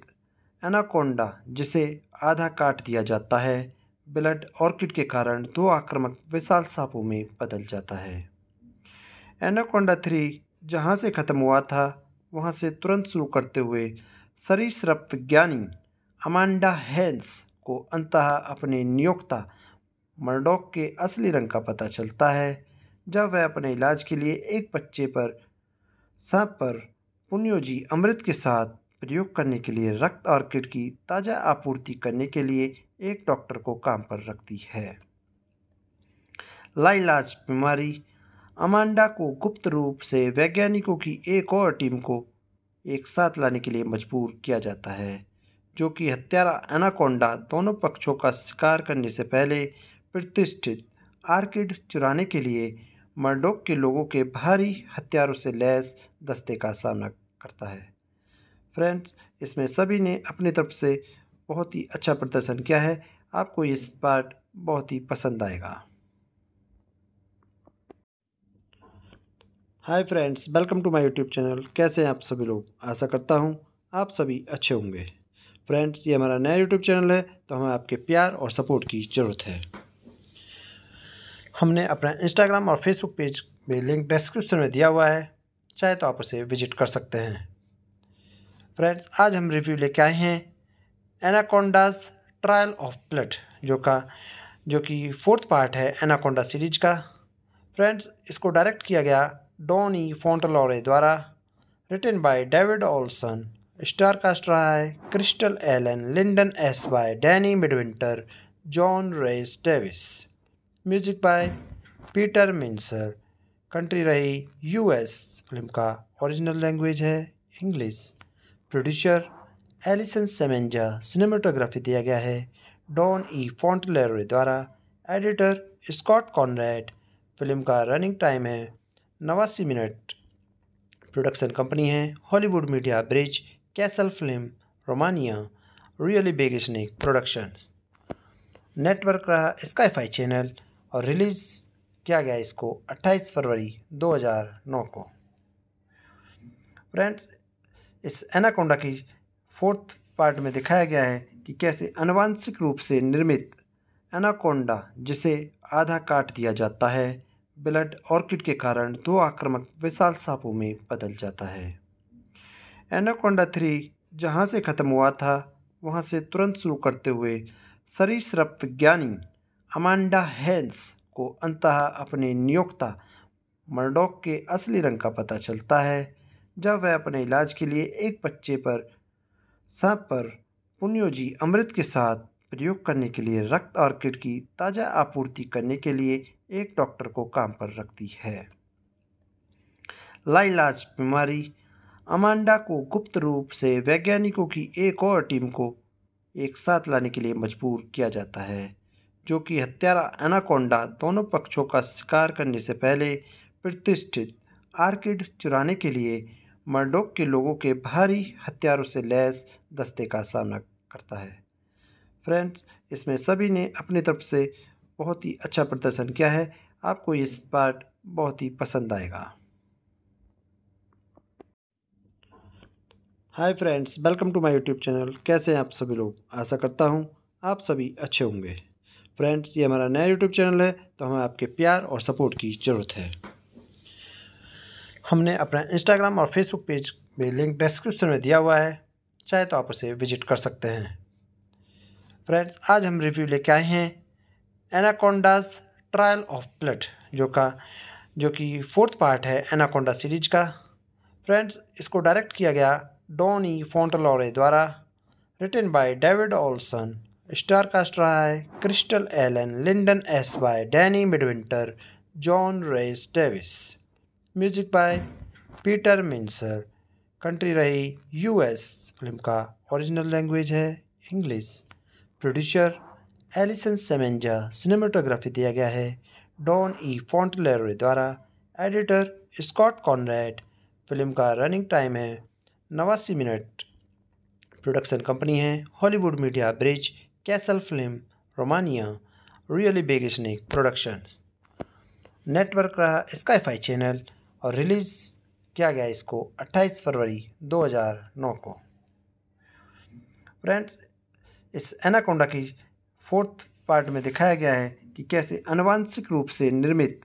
एनाकोंडा जिसे आधा काट दिया जाता है ब्लड ऑर्किड के कारण दो आक्रामक विशाल सांपों में बदल जाता है एनाकोंडा थ्री जहाँ से ख़त्म हुआ था वहाँ से तुरंत शुरू करते हुए सरीसृप विज्ञानी अमांडा हैंस को अंतः अपने नियोक्ता मर्डोक के असली रंग का पता चलता है जब वह अपने इलाज के लिए एक बच्चे पर सांप पर पुण्योजी अमृत के साथ प्रयोग करने के लिए रक्त और किट की ताज़ा आपूर्ति करने के लिए एक डॉक्टर को काम पर रखती है लाइलाज बीमारी अमांडा को गुप्त रूप से वैज्ञानिकों की एक और टीम को एक साथ लाने के लिए मजबूर किया जाता है जो कि हत्यारा एनाकोंडा दोनों पक्षों का शिकार करने से पहले प्रतिष्ठित आर्किड चुराने के लिए मर्डोक के लोगों के भारी हथियारों से लैस दस्ते का सामना करता है फ्रेंड्स इसमें सभी ने अपनी तरफ से बहुत ही अच्छा प्रदर्शन किया है आपको ये पार्ट बहुत ही पसंद आएगा hi friends welcome to my YouTube channel कैसे हैं आप सभी लोग आशा करता हूं आप सभी अच्छे होंगे फ्रेंड्स ये हमारा नया यूट्यूब चैनल है तो हमें आपके प्यार और सपोर्ट की ज़रूरत है हमने अपना इंस्टाग्राम और फेसबुक पेज में लिंक डिस्क्रिप्शन में दिया हुआ है चाहे तो आप उसे विजिट कर सकते हैं फ्रेंड्स आज हम रिव्यू लेके आए हैं एनाकोंडास ट्रायल ऑफ ब्लड जो का जो कि फोर्थ पार्ट है एनाकोंडा सीरीज का फ्रेंड्स इसको डायरेक्ट किया गया डोनी फोंटलोरे द्वारा written by David Olson star cast रहा है Crystal Allen Linden Ashby Danny Midwinter John Rhys Davies music by Peter mincer country रही यूएस फिल्म का ओरिजिनल लैंग्वेज है English producer Alison Semenza cinematography दिया गया है Don E फॉन्टलेरो द्वारा editor Scott Conrad film का रनिंग टाइम है नवासी मिनट प्रोडक्शन कंपनी है Hollywood Media Bridge castle film Romania really Big Snake production network रहा स्काईफाई चैनल और रिलीज़ किया गया इसको 28 फरवरी 2009 को फ्रेंड्स इस एनाकोंडा की फोर्थ पार्ट में दिखाया गया है कि कैसे अनुवांशिक रूप से निर्मित एनाकोंडा जिसे आधा काट दिया जाता है ब्लड ऑर्किड के कारण दो आक्रामक विशाल सांपों में बदल जाता है एनाकोंडा थ्री जहाँ से ख़त्म हुआ था वहाँ से तुरंत शुरू करते हुए सरीसृप विज्ञानी अमांडा हैंस को अंतः अपने नियोक्ता मर्डोक के असली रंग का पता चलता है जब वह अपने इलाज के लिए एक बच्चे पर सांप पर पुण्योजी अमृत के साथ प्रयोग करने के लिए रक्त और किट की ताज़ा आपूर्ति करने के लिए एक डॉक्टर को काम पर रखती है लाइलाज बीमारी अमांडा को गुप्त रूप से वैज्ञानिकों की एक और टीम को एक साथ लाने के लिए मजबूर किया जाता है जो कि हत्यारा एनाकोंडा दोनों पक्षों का शिकार करने से पहले प्रतिष्ठित आर्किड चुराने के लिए मर्डोक के लोगों के भारी हथियारों से लैस दस्ते का सामना करता है फ्रेंड्स इसमें सभी ने अपनी तरफ से बहुत ही अच्छा प्रदर्शन किया है आपको ये पार्ट बहुत ही पसंद आएगा hi friends welcome to my YouTube channel कैसे हैं आप सभी लोग आशा करता हूँ आप सभी अच्छे होंगे फ्रेंड्स ये हमारा नया यूट्यूब चैनल है तो हमें आपके प्यार और सपोर्ट की ज़रूरत है हमने अपना इंस्टाग्राम और फेसबुक पेज में लिंक डिस्क्रिप्शन में दिया हुआ है चाहे तो आप उसे विजिट कर सकते हैं फ्रेंड्स आज हम रिव्यू लेके आए हैं एनाकोंडास ट्रायल ऑफ ब्लड जो का जो कि फोर्थ पार्ट है एनाकोंडा सीरीज का फ्रेंड्स इसको डायरेक्ट किया गया डोनी फोंटलोरे द्वारा written by David Olson star cast रहा है Crystal Allen Linden Ashby Danny Midwinter John Rhys Davies music by Peter mincer country रही यूएस फिल्म का ओरिजिनल लैंग्वेज है English producer Alison Semenza cinematography दिया गया है Don E फॉन्टलेरोय द्वारा editor Scott Conrad film का रनिंग टाइम है नवासी मिनट प्रोडक्शन कंपनी है Hollywood Media Bridge castle film Romania really Big Snake production network रहा स्काईफाई चैनल और रिलीज़ किया गया इसको 28 फरवरी 2009 को फ्रेंड्स इस एनाकोंडा की फोर्थ पार्ट में दिखाया गया है कि कैसे अनुवांशिक रूप से निर्मित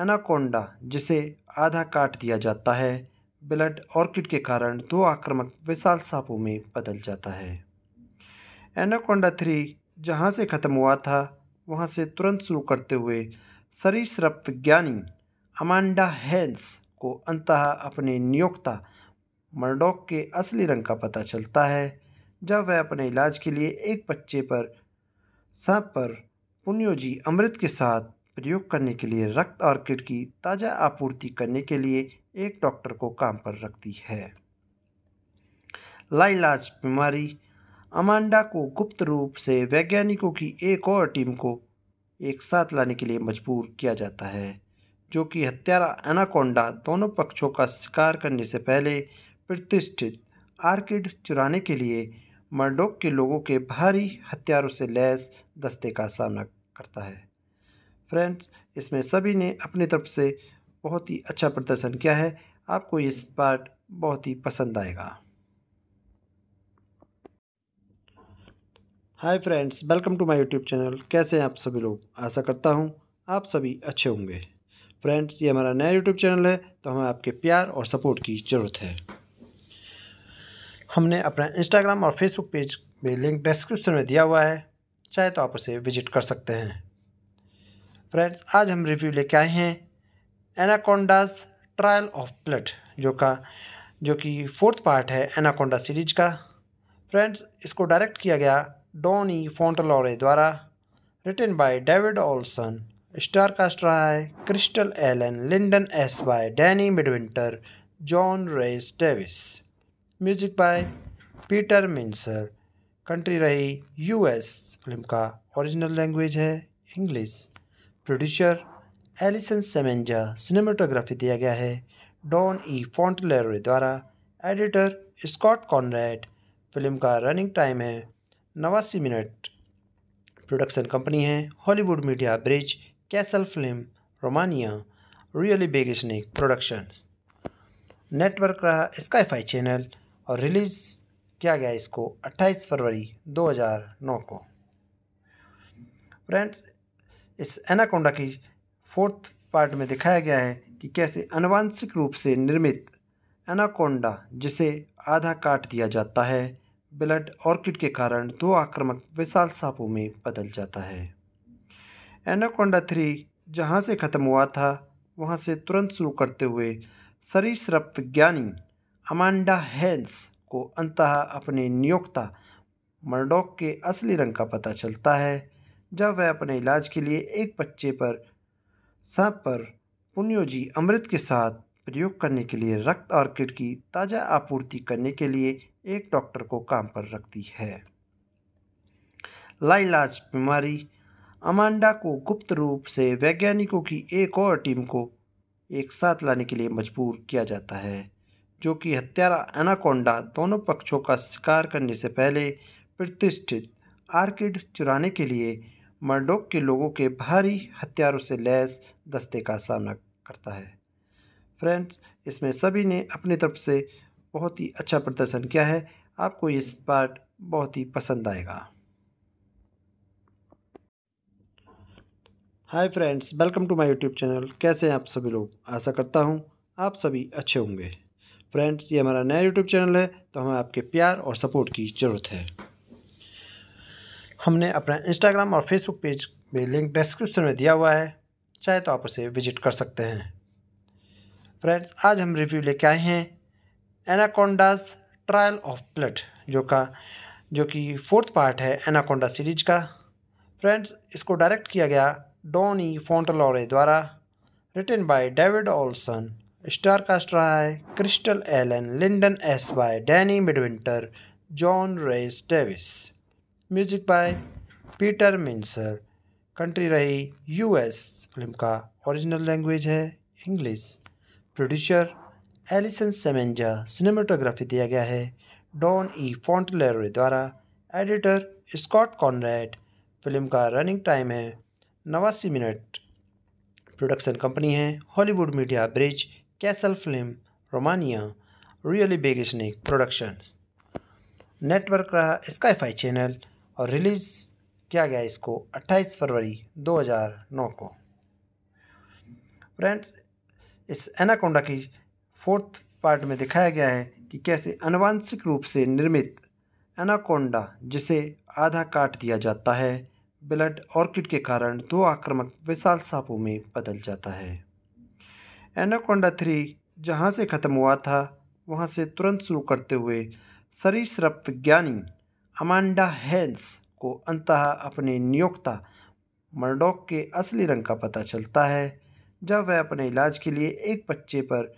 एनाकोंडा जिसे आधा काट दिया जाता है ब्लड ऑर्किड के कारण दो आक्रामक विशाल सांपों में बदल जाता है एनाकोंडा थ्री जहाँ से ख़त्म हुआ था वहाँ से तुरंत शुरू करते हुए सरीसृप विज्ञानी अमांडा हैंस को अंतः अपने नियोक्ता मर्डोक के असली रंग का पता चलता है जब वह अपने इलाज के लिए एक बच्चे पर सांप पर पुण्योजी अमृत के साथ प्रयोग करने के लिए रक्त और किट की ताज़ा आपूर्ति करने के लिए एक डॉक्टर को काम पर रखती है लाइलाज बीमारी अमांडा को गुप्त रूप से वैज्ञानिकों की एक और टीम को एक साथ लाने के लिए मजबूर किया जाता है जो कि हत्यारा एनाकोंडा दोनों पक्षों का शिकार करने से पहले प्रतिष्ठित आर्किड चुराने के लिए मर्डोक के लोगों के भारी हथियारों से लैस दस्ते का सामना करता है फ्रेंड्स इसमें सभी ने अपनी तरफ से बहुत ही अच्छा प्रदर्शन किया है आपको ये पार्ट बहुत ही पसंद आएगा hi friends welcome to my YouTube channel कैसे हैं आप सभी लोग आशा करता हूँ आप सभी अच्छे होंगे फ्रेंड्स ये हमारा नया यूट्यूब चैनल है तो हमें आपके प्यार और सपोर्ट की ज़रूरत है हमने अपना इंस्टाग्राम और फेसबुक पेज भी लिंक डिस्क्रिप्शन में दिया हुआ है चाहे तो आप उसे विजिट कर सकते हैं फ्रेंड्स आज हम रिव्यू लेके आए हैं एनाकोंडास ट्रायल ऑफ ब्लड जो का जो कि फोर्थ पार्ट है एनाकोंडा सीरीज का फ्रेंड्स इसको डायरेक्ट किया गया डोनी फोंटलोरे द्वारा written by David Olson star cast रहा है Crystal Allen Linden Ashby Danny Midwinter John Rhys Davies music by Peter mincer country रही यूएस फिल्म का ओरिजिनल लैंग्वेज है English producer Alison Semenza cinematography दिया गया है Don E फॉन्टलेरो द्वारा editor Scott Conrad film का रनिंग टाइम है नवासी मिनट प्रोडक्शन कंपनी है Hollywood Media Bridge castle film Romania really Big Snake production network रहा स्काईफाई चैनल और रिलीज़ किया गया इसको 28 फरवरी 2009 को फ्रेंड्स इस एनाकोंडा की फोर्थ पार्ट में दिखाया गया है कि कैसे अनुवांशिक रूप से निर्मित एनाकोंडा जिसे आधा काट दिया जाता है ब्लड ऑर्किड के कारण दो आक्रामक विशाल सांपों में बदल जाता है एनाकोंडा थ्री जहाँ से ख़त्म हुआ था वहाँ से तुरंत शुरू करते हुए शरीर विज्ञानी अमांडा हैंस को अंततः अपने नियोक्ता मर्डोक के असली रंग का पता चलता है जब वह अपने इलाज के लिए एक बच्चे पर सांप पर पुण्योजी अमृत के साथ प्रयोग करने के लिए रक्त ऑर्किड की ताज़ा आपूर्ति करने के लिए एक डॉक्टर को काम पर रखती है लाइलाज बीमारी अमांडा को गुप्त रूप से वैज्ञानिकों की एक और टीम को एक साथ लाने के लिए मजबूर किया जाता है जो कि हत्यारा एनाकोंडा दोनों पक्षों का शिकार करने से पहले प्रतिष्ठित आर्किड चुराने के लिए मर्डोक के लोगों के भारी हथियारों से लैस दस्ते का सामना करता है फ्रेंड्स इसमें सभी ने अपनी तरफ से बहुत ही अच्छा प्रदर्शन किया है आपको इस पार्ट बहुत ही पसंद आएगा hi friends welcome to my YouTube channel कैसे हैं आप सभी लोग आशा करता हूँ आप सभी अच्छे होंगे फ्रेंड्स ये हमारा नया यूट्यूब चैनल है तो हमें आपके प्यार और सपोर्ट की ज़रूरत है हमने अपना इंस्टाग्राम और फेसबुक पेज भी लिंक डिस्क्रिप्शन में दिया हुआ है चाहे तो आप उसे विजिट कर सकते हैं फ्रेंड्स आज हम रिव्यू लेके आए हैं एनाकोंडास ट्रायल ऑफ ब्लड जो का जो कि फोर्थ पार्ट है एनाकोंडा सीरीज का फ्रेंड्स इसको डायरेक्ट किया गया डोनी फोंटलोरे द्वारा written by David Olson star cast रहा है Crystal Allen Linden Ashby Danny Midwinter John Rhys Davies music by Peter mincer country रही यूएस फिल्म का ओरिजिनल लैंग्वेज है English producer Alison Semenza cinematography दिया गया है Don E फॉन्टलेरो द्वारा editor Scott Conrad film का रनिंग टाइम है नवासी मिनट प्रोडक्शन कंपनी है Hollywood Media Bridge castle film Romania really Big Snake production network रहा स्काईफाई चैनल और रिलीज़ किया गया इसको 28 फरवरी 2009 को फ्रेंड्स इस एनाकोंडा की फोर्थ पार्ट में दिखाया गया है कि कैसे अनुवांशिक रूप से निर्मित एनाकोंडा जिसे आधा काट दिया जाता है ब्लड ऑर्किड के कारण दो आक्रामक विशाल सांपों में बदल जाता है एनाकोंडा थ्री जहाँ से ख़त्म हुआ था वहाँ से तुरंत शुरू करते हुए सरीसृप विज्ञानी अमांडा हैंस को अंतः अपने नियोक्ता मर्डोक के असली रंग का पता चलता है जब वह अपने इलाज के लिए एक बच्चे पर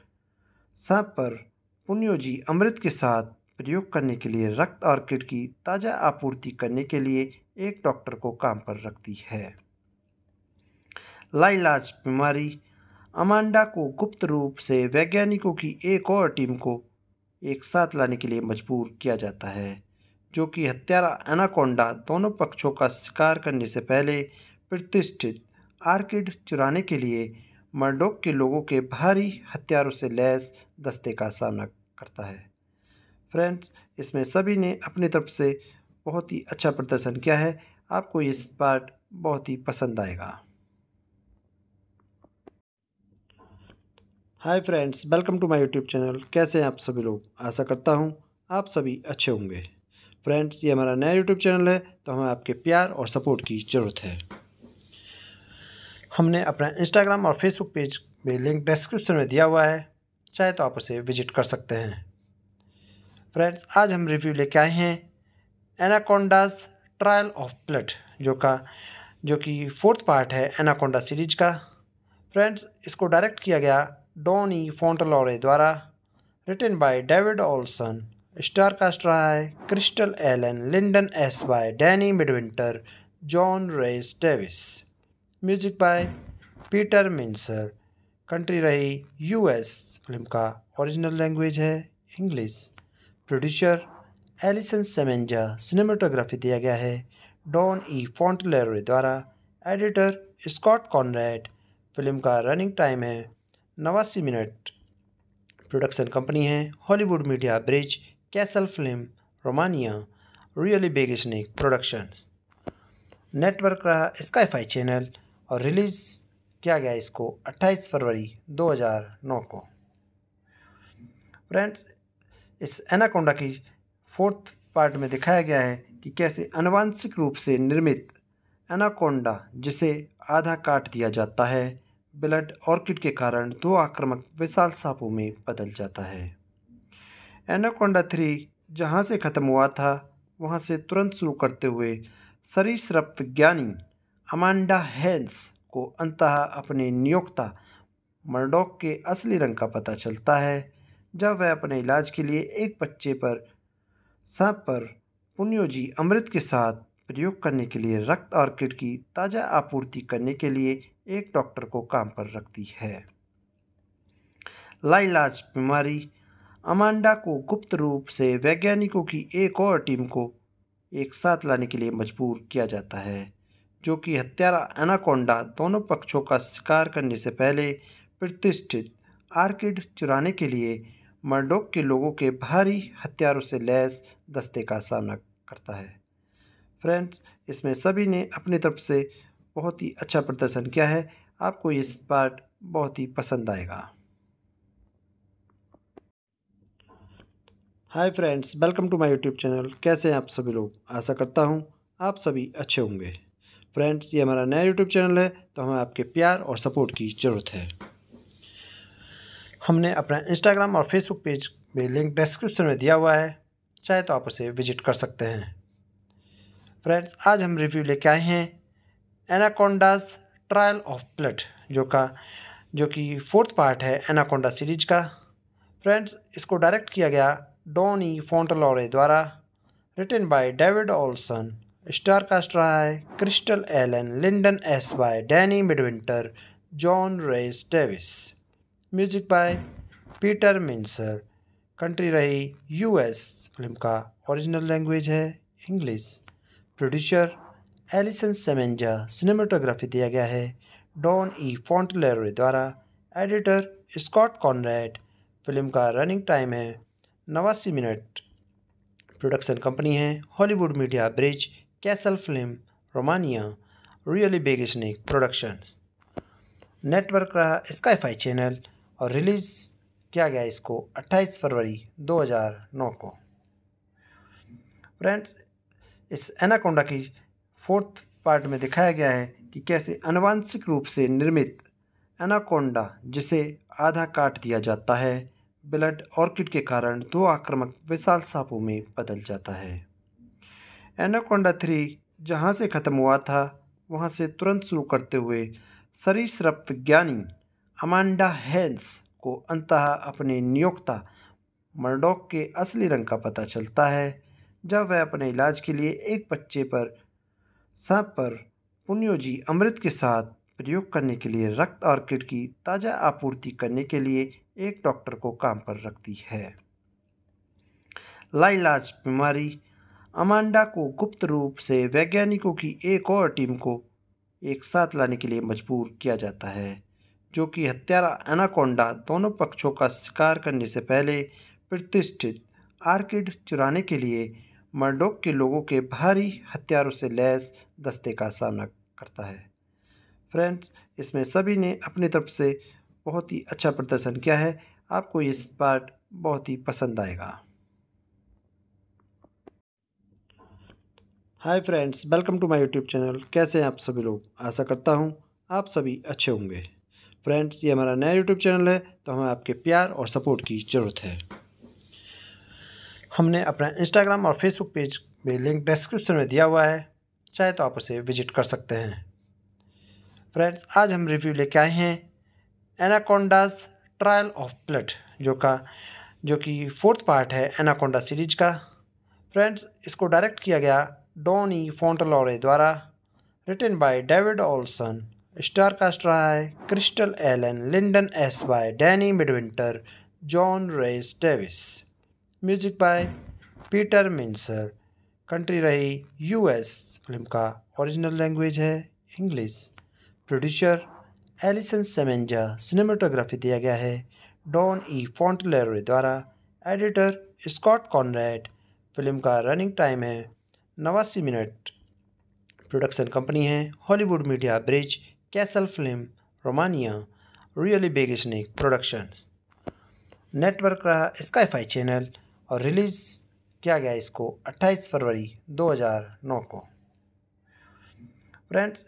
सांप पर पुण्योजी अमृत के साथ प्रयोग करने के लिए रक्त और किट की ताज़ा आपूर्ति करने के लिए एक डॉक्टर को काम पर रखती है लाइलाज बीमारी अमांडा को गुप्त रूप से वैज्ञानिकों की एक और टीम को एक साथ लाने के लिए मजबूर किया जाता है जो कि हत्यारा एनाकोंडा दोनों पक्षों का शिकार करने से पहले प्रतिष्ठित आर्किड चुराने के लिए मर्डोक के लोगों के भारी हथियारों से लैस दस्ते का सामना करता है फ्रेंड्स इसमें सभी ने अपनी तरफ से बहुत ही अच्छा प्रदर्शन किया है आपको ये पार्ट बहुत ही पसंद आएगा hi friends welcome to my YouTube channel कैसे हैं आप सभी लोग आशा करता हूं आप सभी अच्छे होंगे फ्रेंड्स ये हमारा नया यूट्यूब चैनल है तो हमें आपके प्यार और सपोर्ट की ज़रूरत है हमने अपना इंस्टाग्राम और फेसबुक पेज में लिंक डिस्क्रिप्शन में दिया हुआ है चाहे तो आप उसे विजिट कर सकते हैं फ्रेंड्स आज हम रिव्यू लेके आए हैं एनाकोंडास ट्रायल ऑफ ब्लड जो का जो कि फोर्थ पार्ट है एनाकोंडा सीरीज का फ्रेंड्स इसको डायरेक्ट किया गया डोनी फोंटलोरे द्वारा written by David Olson star cast रहा है Crystal Allen Linden Ashby Danny Midwinter John Rhys Davies music by Peter mincer country रही यूएस फिल्म का ओरिजिनल लैंग्वेज है English producer Alison Semenza cinematography दिया गया है Don E फॉन्टलेरो द्वारा editor Scott Conrad film का रनिंग टाइम है नवासी मिनट प्रोडक्शन कंपनी है Hollywood Media Bridge castle film Romania really Big Snake production network रहा स्काईफाई चैनल और रिलीज़ किया गया इसको 28 फरवरी 2009 को फ्रेंड्स इस एनाकोंडा की फोर्थ पार्ट में दिखाया गया है कि कैसे अनुवांशिक रूप से निर्मित एनाकोंडा जिसे आधा काट दिया जाता है ब्लड ऑर्किड के कारण दो आक्रामक विशाल सांपों में बदल जाता है एनाकोंडा थ्री जहाँ से ख़त्म हुआ था वहाँ से तुरंत शुरू करते हुए सरीसृप विज्ञानी अमांडा हेल्स को अंतः अपने नियोक्ता मर्डोक के असली रंग का पता चलता है जब वह अपने इलाज के लिए एक बच्चे पर सांप पर पुण्योजी अमृत के साथ प्रयोग करने के लिए रक्त और किट की ताज़ा आपूर्ति करने के लिए एक डॉक्टर को काम पर रखती है लाइलाज बीमारी अमांडा को गुप्त रूप से वैज्ञानिकों की एक और टीम को एक साथ लाने के लिए मजबूर किया जाता है जो कि हत्यारा एनाकोंडा दोनों पक्षों का शिकार करने से पहले प्रतिष्ठित आर्किड चुराने के लिए मर्डोक के लोगों के भारी हथियारों से लैस दस्ते का सामना करता है फ्रेंड्स इसमें सभी ने अपनी तरफ से बहुत ही अच्छा प्रदर्शन किया है आपको ये पार्ट बहुत ही पसंद आएगा hi friends welcome to my YouTube channel कैसे हैं आप सभी लोग आशा करता हूँ आप सभी अच्छे होंगे फ्रेंड्स ये हमारा नया यूट्यूब चैनल है तो हमें आपके प्यार और सपोर्ट की ज़रूरत है हमने अपना इंस्टाग्राम और फेसबुक पेज में लिंक डिस्क्रिप्शन में दिया हुआ है चाहे तो आप उसे विजिट कर सकते हैं फ्रेंड्स आज हम रिव्यू लेके आए हैं एनाकोंडास ट्रायल ऑफ ब्लड जो का जो कि फोर्थ पार्ट है एनाकोंडा सीरीज का फ्रेंड्स इसको डायरेक्ट किया गया डोनी फोन्टलोरे द्वारा written by David Olson star cast रहा है Crystal Allen Linden Ashby Danny Midwinter John Rhys Davies music by Peter mincer country रही यूएस फिल्म का ओरिजिनल लैंग्वेज है English producer Alison Semenza cinematography दिया गया है Don E फॉन्टलेरोय द्वारा editor Scott Conrad film का रनिंग टाइम है नवासी मिनट प्रोडक्शन कंपनी है Hollywood Media Bridge castle film Romania really Big Snake production network रहा स्काईफाई चैनल और रिलीज़ किया गया इसको 28 फरवरी 2009 को फ्रेंड्स इस एनाकोंडा की फोर्थ पार्ट में दिखाया गया है कि कैसे अनुवांशिक रूप से निर्मित एनाकोंडा जिसे आधा काट दिया जाता है ब्लड ऑर्किड के कारण दो आक्रामक विशाल सांपों में बदल जाता है एनाकोंडा थ्री जहाँ से ख़त्म हुआ था वहाँ से तुरंत शुरू करते हुए सरीसृप विज्ञानी अमांडा हैंस को अंतः अपने नियोक्ता मर्डोक के असली रंग का पता चलता है जब वह अपने इलाज के लिए एक बच्चे पर सांप पर पुण्योजी अमृत के साथ प्रयोग करने के लिए रक्त और किट की ताज़ा आपूर्ति करने के लिए एक डॉक्टर को काम पर रखती है लाइलाज बीमारी अमांडा को गुप्त रूप से वैज्ञानिकों की एक और टीम को एक साथ लाने के लिए मजबूर किया जाता है जो कि हत्यारा एनाकोंडा दोनों पक्षों का शिकार करने से पहले प्रतिष्ठित आर्किड चुराने के लिए मर्डोक के लोगों के भारी हथियारों से लैस दस्ते का सामना करता है फ्रेंड्स इसमें सभी ने अपनी तरफ से बहुत ही अच्छा प्रदर्शन किया है आपको ये पार्ट बहुत ही पसंद आएगा hi friends welcome to my YouTube channel कैसे हैं आप सभी लोग आशा करता हूँ आप सभी अच्छे होंगे फ्रेंड्स ये हमारा नया यूट्यूब चैनल है तो हमें आपके प्यार और सपोर्ट की ज़रूरत है हमने अपना इंस्टाग्राम और फेसबुक पेज भी लिंक डिस्क्रिप्शन में दिया हुआ है चाहे तो आप उसे विजिट कर सकते हैं फ्रेंड्स आज हम रिव्यू लेके आए हैं एनाकोंडास ट्रायल ऑफ ब्लड जो का जो कि फोर्थ पार्ट है एनाकोंडा सीरीज का फ्रेंड्स इसको डायरेक्ट किया गया डोनी फोंटलोरे द्वारा written by David Olson star cast रहा है Crystal Allen Linden Ashby Danny Midwinter John Rhys Davies music by Peter mincer country रही यूएस फिल्म का ओरिजिनल लैंग्वेज है English producer Alison Semenza cinematography दिया गया है Don E फॉन्टलेरो द्वारा editor Scott Conrad film का रनिंग टाइम है नवासी मिनट प्रोडक्शन कंपनी है Hollywood Media Bridge castle film Romania really Big Snake production network रहा स्काईफाई चैनल और रिलीज़ किया गया इसको 28 फरवरी 2009 को फ्रेंड्स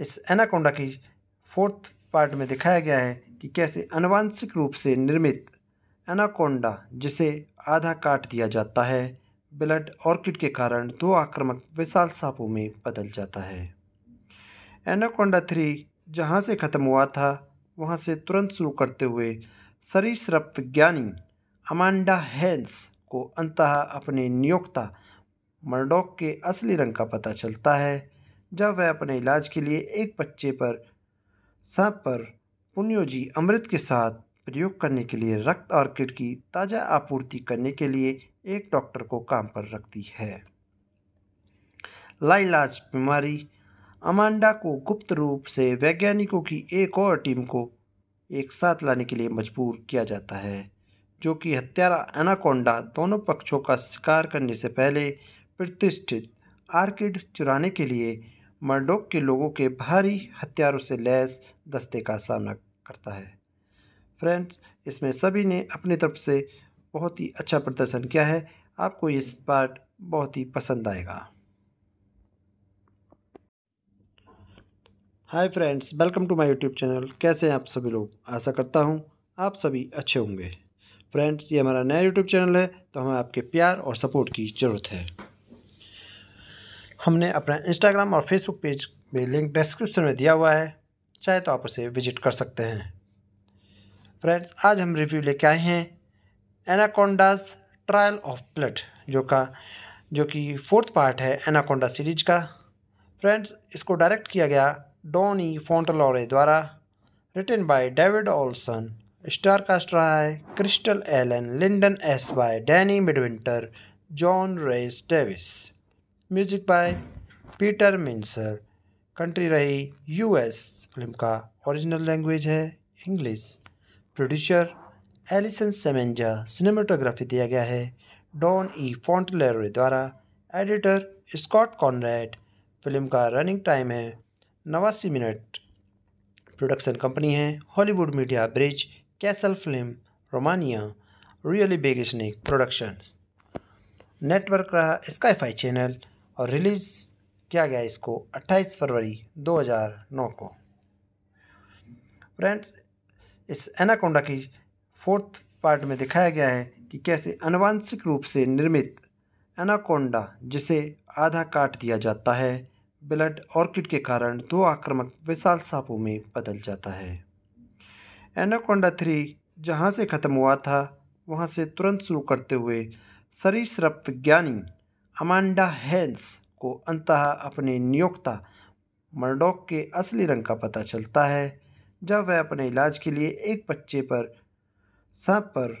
इस एनाकोंडा की फोर्थ पार्ट में दिखाया गया है कि कैसे अनुवांशिक रूप से निर्मित एनाकोंडा जिसे आधा काट दिया जाता है ब्लड ऑर्किड के कारण दो आक्रामक विशाल सांपों में बदल जाता है एनाकोंडा थ्री जहाँ से ख़त्म हुआ था वहाँ से तुरंत शुरू करते हुए शरीर विज्ञानी अमांडा हैंस को अंततः अपने नियोक्ता मर्डोक के असली रंग का पता चलता है जब वह अपने इलाज के लिए एक बच्चे पर सांप पर पुण्योजी अमृत के साथ प्रयोग करने के लिए रक्त ऑर्किड की ताज़ा आपूर्ति करने के लिए एक डॉक्टर को काम पर रखती है लाइलाज बीमारी अमांडा को गुप्त रूप से वैज्ञानिकों की एक और टीम को एक साथ लाने के लिए मजबूर किया जाता है जो कि हत्यारा एनाकोंडा दोनों पक्षों का शिकार करने से पहले प्रतिष्ठित आर्किड चुराने के लिए मर्डोक के लोगों के भारी हथियारों से लैस दस्ते का सामना करता है फ्रेंड्स इसमें सभी ने अपनी तरफ से बहुत ही अच्छा प्रदर्शन किया है आपको इस पार्ट बहुत ही पसंद आएगा hi friends welcome to my YouTube channel कैसे हैं आप सभी लोग आशा करता हूँ आप सभी अच्छे होंगे फ्रेंड्स ये हमारा नया यूट्यूब चैनल है तो हमें आपके प्यार और सपोर्ट की ज़रूरत है हमने अपना इंस्टाग्राम और फेसबुक पेज भी लिंक डिस्क्रिप्शन में दिया हुआ है चाहे तो आप उसे विजिट कर सकते हैं फ्रेंड्स आज हम रिव्यू लेके आए हैं एनाकोंडास ट्रायल ऑफ ब्लड जो का जो कि फोर्थ पार्ट है एनाकोंडा सीरीज का फ्रेंड्स इसको डायरेक्ट किया गया डोनी फोंटलोरे द्वारा written by David Olson star cast रहा है Crystal Allen Linden Ashby Danny Midwinter John Rhys Davies music by Peter mincer country रही यूएस फिल्म का ओरिजिनल लैंग्वेज है English producer Alison Semenza cinematography दिया गया है Don E फॉन्टलेरो द्वारा editor Scott Conrad film का रनिंग टाइम है नवासी मिनट प्रोडक्शन कंपनी है Hollywood Media Bridge castle film Romania really Big Snake production network रहा स्काईफाई चैनल और रिलीज़ किया गया इसको 28 फरवरी 2009 को फ्रेंड्स इस एनाकोंडा की फोर्थ पार्ट में दिखाया गया है कि कैसे अनुवांशिक रूप से निर्मित एनाकोंडा जिसे आधा काट दिया जाता है ब्लड ऑर्किड के कारण दो आक्रामक विशाल सांपों में बदल जाता है एनाकोंडा थ्री जहाँ से ख़त्म हुआ था वहाँ से तुरंत शुरू करते हुए सरीसृप विज्ञानी अमांडा हैंस को अंतः अपने नियोक्ता मर्डोक के असली रंग का पता चलता है जब वह अपने इलाज के लिए एक बच्चे पर सांप पर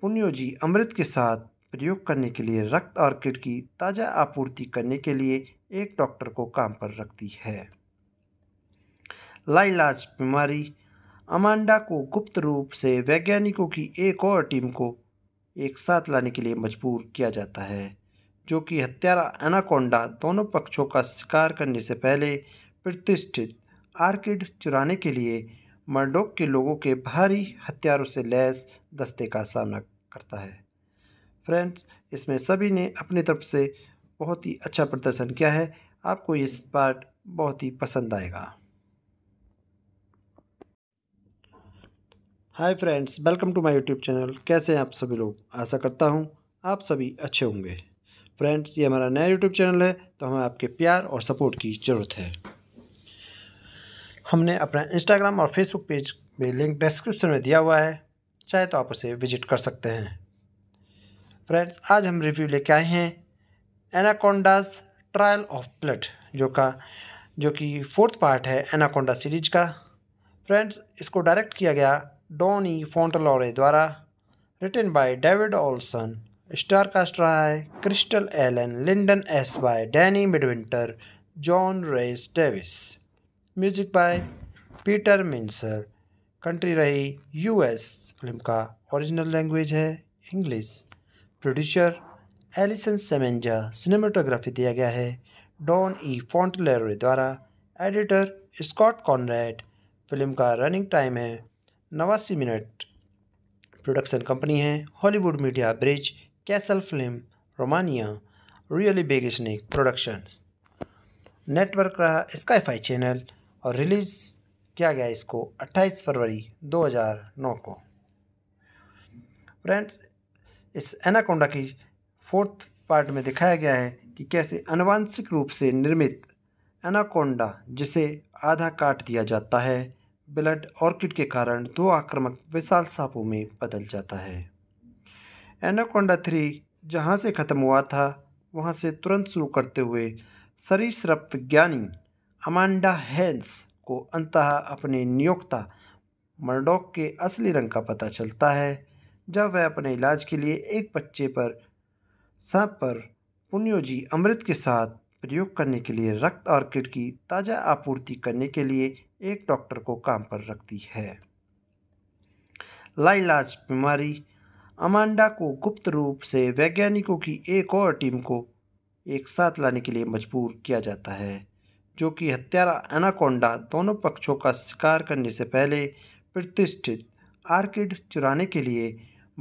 पुण्योजी अमृत के साथ प्रयोग करने के लिए रक्त और किट की ताज़ा आपूर्ति करने के लिए एक डॉक्टर को काम पर रखती है लाइलाज बीमारी अमांडा को गुप्त रूप से वैज्ञानिकों की एक और टीम को एक साथ लाने के लिए मजबूर किया जाता है जो कि हत्यारा एनाकोंडा दोनों पक्षों का शिकार करने से पहले प्रतिष्ठित आर्किड चुराने के लिए मर्डोक के लोगों के भारी हथियारों से लैस दस्ते का सामना करता है फ्रेंड्स इसमें सभी ने अपनी तरफ से बहुत ही अच्छा प्रदर्शन किया है आपको ये पार्ट बहुत ही पसंद आएगा hi friends welcome to my YouTube channel कैसे हैं आप सभी लोग आशा करता हूं आप सभी अच्छे होंगे फ्रेंड्स ये हमारा नया यूट्यूब चैनल है तो हमें आपके प्यार और सपोर्ट की ज़रूरत है हमने अपना इंस्टाग्राम और फेसबुक पेज में लिंक डिस्क्रिप्शन में दिया हुआ है चाहे तो आप उसे विजिट कर सकते हैं फ्रेंड्स आज हम रिव्यू लेके आए हैं एनाकोंडास ट्रायल ऑफ ब्लड जो का जो कि फोर्थ पार्ट है एनाकोंडा सीरीज का फ्रेंड्स इसको डायरेक्ट किया गया डोनी फोंटलोरे द्वारा written by David Olson star cast रहा है Crystal Allen Linden Ashby Danny Midwinter John Rhys Davies music by Peter mincer country रही यूएस फिल्म का ओरिजिनल लैंग्वेज है English producer Alison Semenza cinematography दिया गया है Don E फॉन्टलेरो द्वारा editor Scott Conrad film का रनिंग टाइम है नवासी मिनट प्रोडक्शन कंपनी है Hollywood Media Bridge castle film Romania really Big Snake production network रहा स्काईफाई चैनल और रिलीज़ किया गया इसको 28 फरवरी 2009 को फ्रेंड्स इस एनाकोंडा की फोर्थ पार्ट में दिखाया गया है कि कैसे अनुवांशिक रूप से निर्मित एनाकोंडा जिसे आधा काट दिया जाता है ब्लड ऑर्किड के कारण दो आक्रामक विशाल सांपों में बदल जाता है एनाकोंडा थ्री जहाँ से ख़त्म हुआ था वहाँ से तुरंत शुरू करते हुए सरीसृप विज्ञानी अमांडा हैंस को अंतः अपने नियोक्ता मर्डोक के असली रंग का पता चलता है जब वह अपने इलाज के लिए एक बच्चे पर सांप पर पुण्योजी अमृत के साथ प्रयोग करने के लिए रक्त और किट की ताज़ा आपूर्ति करने के लिए एक डॉक्टर को काम पर रखती है लाइलाज बीमारी अमांडा को गुप्त रूप से वैज्ञानिकों की एक और टीम को एक साथ लाने के लिए मजबूर किया जाता है जो कि हत्यारा एनाकोंडा दोनों पक्षों का शिकार करने से पहले प्रतिष्ठित आर्किड चुराने के लिए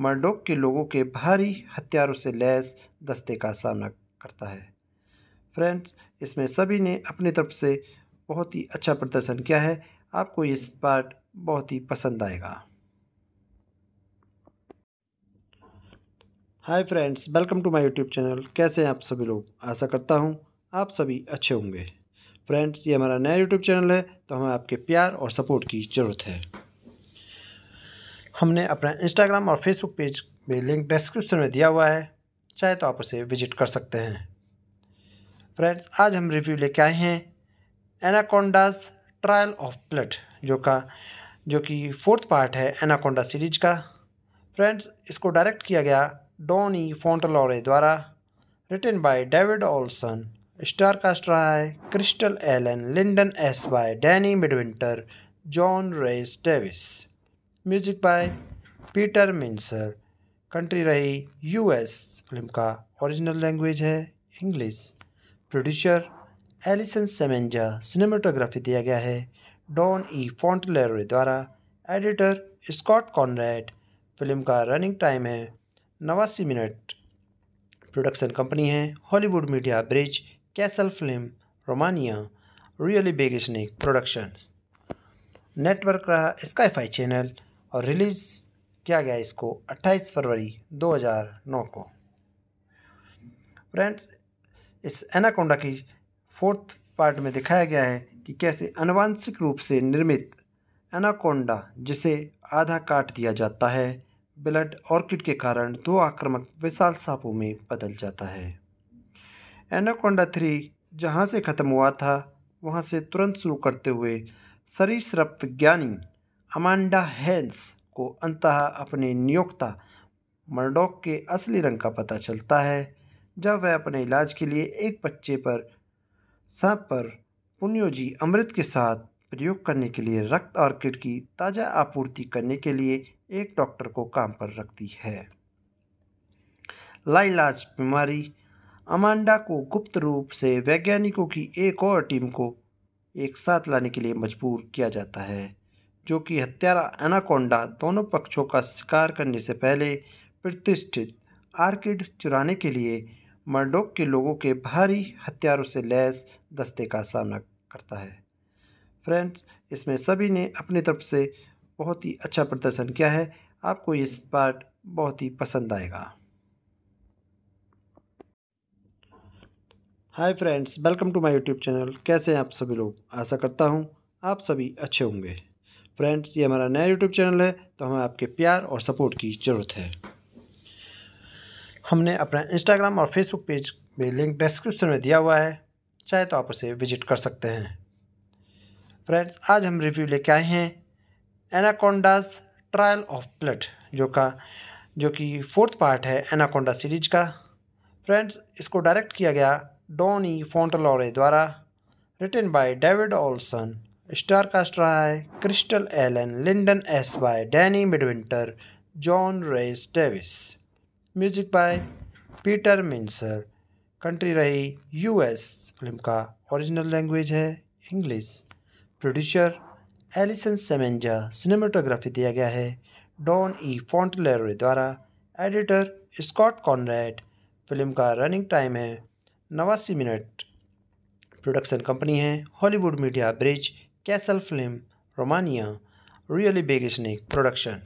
मर्डोक के लोगों के भारी हथियारों से लैस दस्ते का सामना करता है फ्रेंड्स इसमें सभी ने अपनी तरफ से बहुत ही अच्छा प्रदर्शन किया है आपको ये पार्ट बहुत ही पसंद आएगा hi friends welcome to my YouTube channel कैसे हैं आप सभी लोग आशा करता हूँ आप सभी अच्छे होंगे फ्रेंड्स ये हमारा नया यूट्यूब चैनल है तो हमें आपके प्यार और सपोर्ट की ज़रूरत है हमने अपना इंस्टाग्राम और फेसबुक पेज में लिंक डिस्क्रिप्शन में दिया हुआ है चाहे तो आप उसे विजिट कर सकते हैं फ्रेंड्स आज हम रिव्यू लेके आए हैं एनाकोंडास ट्रायल ऑफ ब्लड जो का जो कि फोर्थ पार्ट है एनाकोंडा सीरीज का फ्रेंड्स इसको डायरेक्ट किया गया डोनी फोन्टलोरे द्वारा written by David Olson star cast रहा है Crystal Allen Linden Ashby Danny Midwinter John Rhys Davies music by Peter mincer country रही यूएस फिल्म का ओरिजिनल लैंग्वेज है English producer Alison Semenza cinematography दिया गया है Don E फॉन्टलेरोय द्वारा editor Scott Conrad film का रनिंग टाइम है नवासी मिनट प्रोडक्शन कंपनी है Hollywood Media Bridge castle film Romania really Big Snake production network रहा स्काईफाई चैनल और रिलीज़ किया गया इसको 28 फरवरी 2009 को फ्रेंड्स इस एनाकोंडा की फोर्थ पार्ट में दिखाया गया है कि कैसे अनुवांशिक रूप से निर्मित एनाकोंडा जिसे आधा काट दिया जाता है ब्लड ऑर्किड के कारण दो आक्रामक विशाल सांपों में बदल जाता है एनाकोंडा थ्री जहाँ से ख़त्म हुआ था वहाँ से तुरंत शुरू करते हुए सरीसृप विज्ञानी अमांडा हैंस को अंतः अपने नियोक्ता मर्डोक के असली रंग का पता चलता है जब वह अपने इलाज के लिए एक बच्चे पर सांप पर पुण्योजी अमृत के साथ प्रयोग करने के लिए रक्त और किट की ताज़ा आपूर्ति करने के लिए एक डॉक्टर को काम पर रखती है लाइलाज बीमारी अमांडा को गुप्त रूप से वैज्ञानिकों की एक और टीम को एक साथ लाने के लिए मजबूर किया जाता है जो कि हत्यारा एनाकोंडा दोनों पक्षों का शिकार करने से पहले प्रतिष्ठित आर्किड चुराने के लिए मर्डोक के लोगों के भारी हथियारों से लैस दस्ते का सामना करता है फ्रेंड्स इसमें सभी ने अपनी तरफ से बहुत ही अच्छा प्रदर्शन किया है आपको इस पार्ट बहुत ही पसंद आएगा hi friends welcome to my YouTube channel कैसे हैं आप सभी लोग आशा करता हूं आप सभी अच्छे होंगे फ्रेंड्स ये हमारा नया यूट्यूब चैनल है तो हमें आपके प्यार और सपोर्ट की ज़रूरत है हमने अपना इंस्टाग्राम और फेसबुक पेज भी लिंक डिस्क्रिप्शन में दिया हुआ है चाहे तो आप उसे विजिट कर सकते हैं फ्रेंड्स आज हम रिव्यू लेके आए हैं एनाकोंडास ट्रायल ऑफ ब्लड जो का जो कि फोर्थ पार्ट है एनाकोंडा सीरीज का फ्रेंड्स इसको डायरेक्ट किया गया डोनी फोंटलोरे द्वारा written by David Olson star cast रहा है Crystal Allen Linden Ashby Danny Midwinter John Rhys Davies music by Peter mincer country रही यूएस फिल्म का ओरिजिनल लैंग्वेज है English producer Alison Semenza cinematography दिया गया है Don E फॉन्टलेरो द्वारा editor Scott Conrad film का रनिंग टाइम है नवासी मिनट प्रोडक्शन कंपनी है Hollywood Media Bridge castle film Romania Really Big Snake production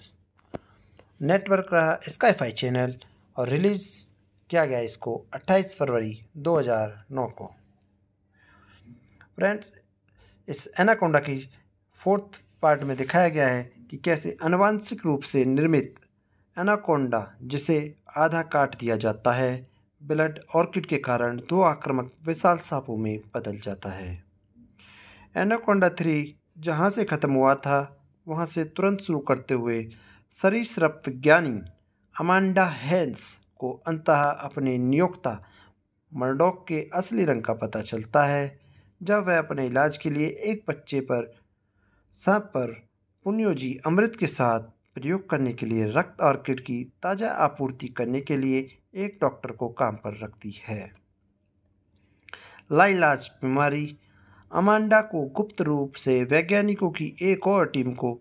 network रहा स्काईफाई चैनल और रिलीज़ किया गया इसको 28 फरवरी 2009 को फ्रेंड्स इस एनाकोंडा की फोर्थ पार्ट में दिखाया गया है कि कैसे अनुवांशिक रूप से निर्मित एनाकोंडा जिसे आधा काट दिया जाता है ब्लड ऑर्किड के कारण दो आक्रामक विशाल सांपों में बदल जाता है एनाकोंडा थ्री जहाँ से ख़त्म हुआ था वहाँ से तुरंत शुरू करते हुए शरीर विज्ञानी अमांडा हैंस को अंततः अपने नियोक्ता मर्डोक के असली रंग का पता चलता है जब वह अपने इलाज के लिए एक बच्चे पर सांप पर पुण्योजी अमृत के साथ प्रयोग करने के लिए रक्त और किट की ताज़ा आपूर्ति करने के लिए एक डॉक्टर को काम पर रखती है लाइलाज बीमारी अमांडा को गुप्त रूप से वैज्ञानिकों की एक और टीम को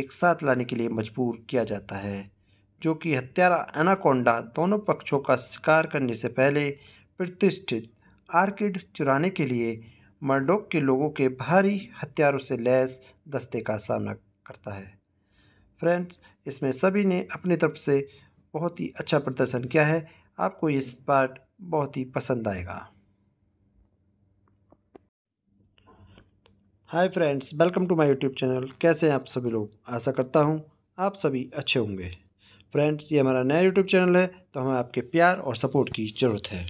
एक साथ लाने के लिए मजबूर किया जाता है जो कि हत्यारा एनाकोंडा दोनों पक्षों का शिकार करने से पहले प्रतिष्ठित आर्किड चुराने के लिए मर्डोक के लोगों के भारी हथियारों से लैस दस्ते का सामना करता है फ्रेंड्स इसमें सभी ने अपनी तरफ से बहुत ही अच्छा प्रदर्शन किया है आपको इस पार्ट बहुत ही पसंद आएगा hi friends welcome to my YouTube channel कैसे हैं आप सभी लोग आशा करता हूँ आप सभी अच्छे होंगे फ्रेंड्स ये हमारा नया यूट्यूब चैनल है तो हमें आपके प्यार और सपोर्ट की ज़रूरत है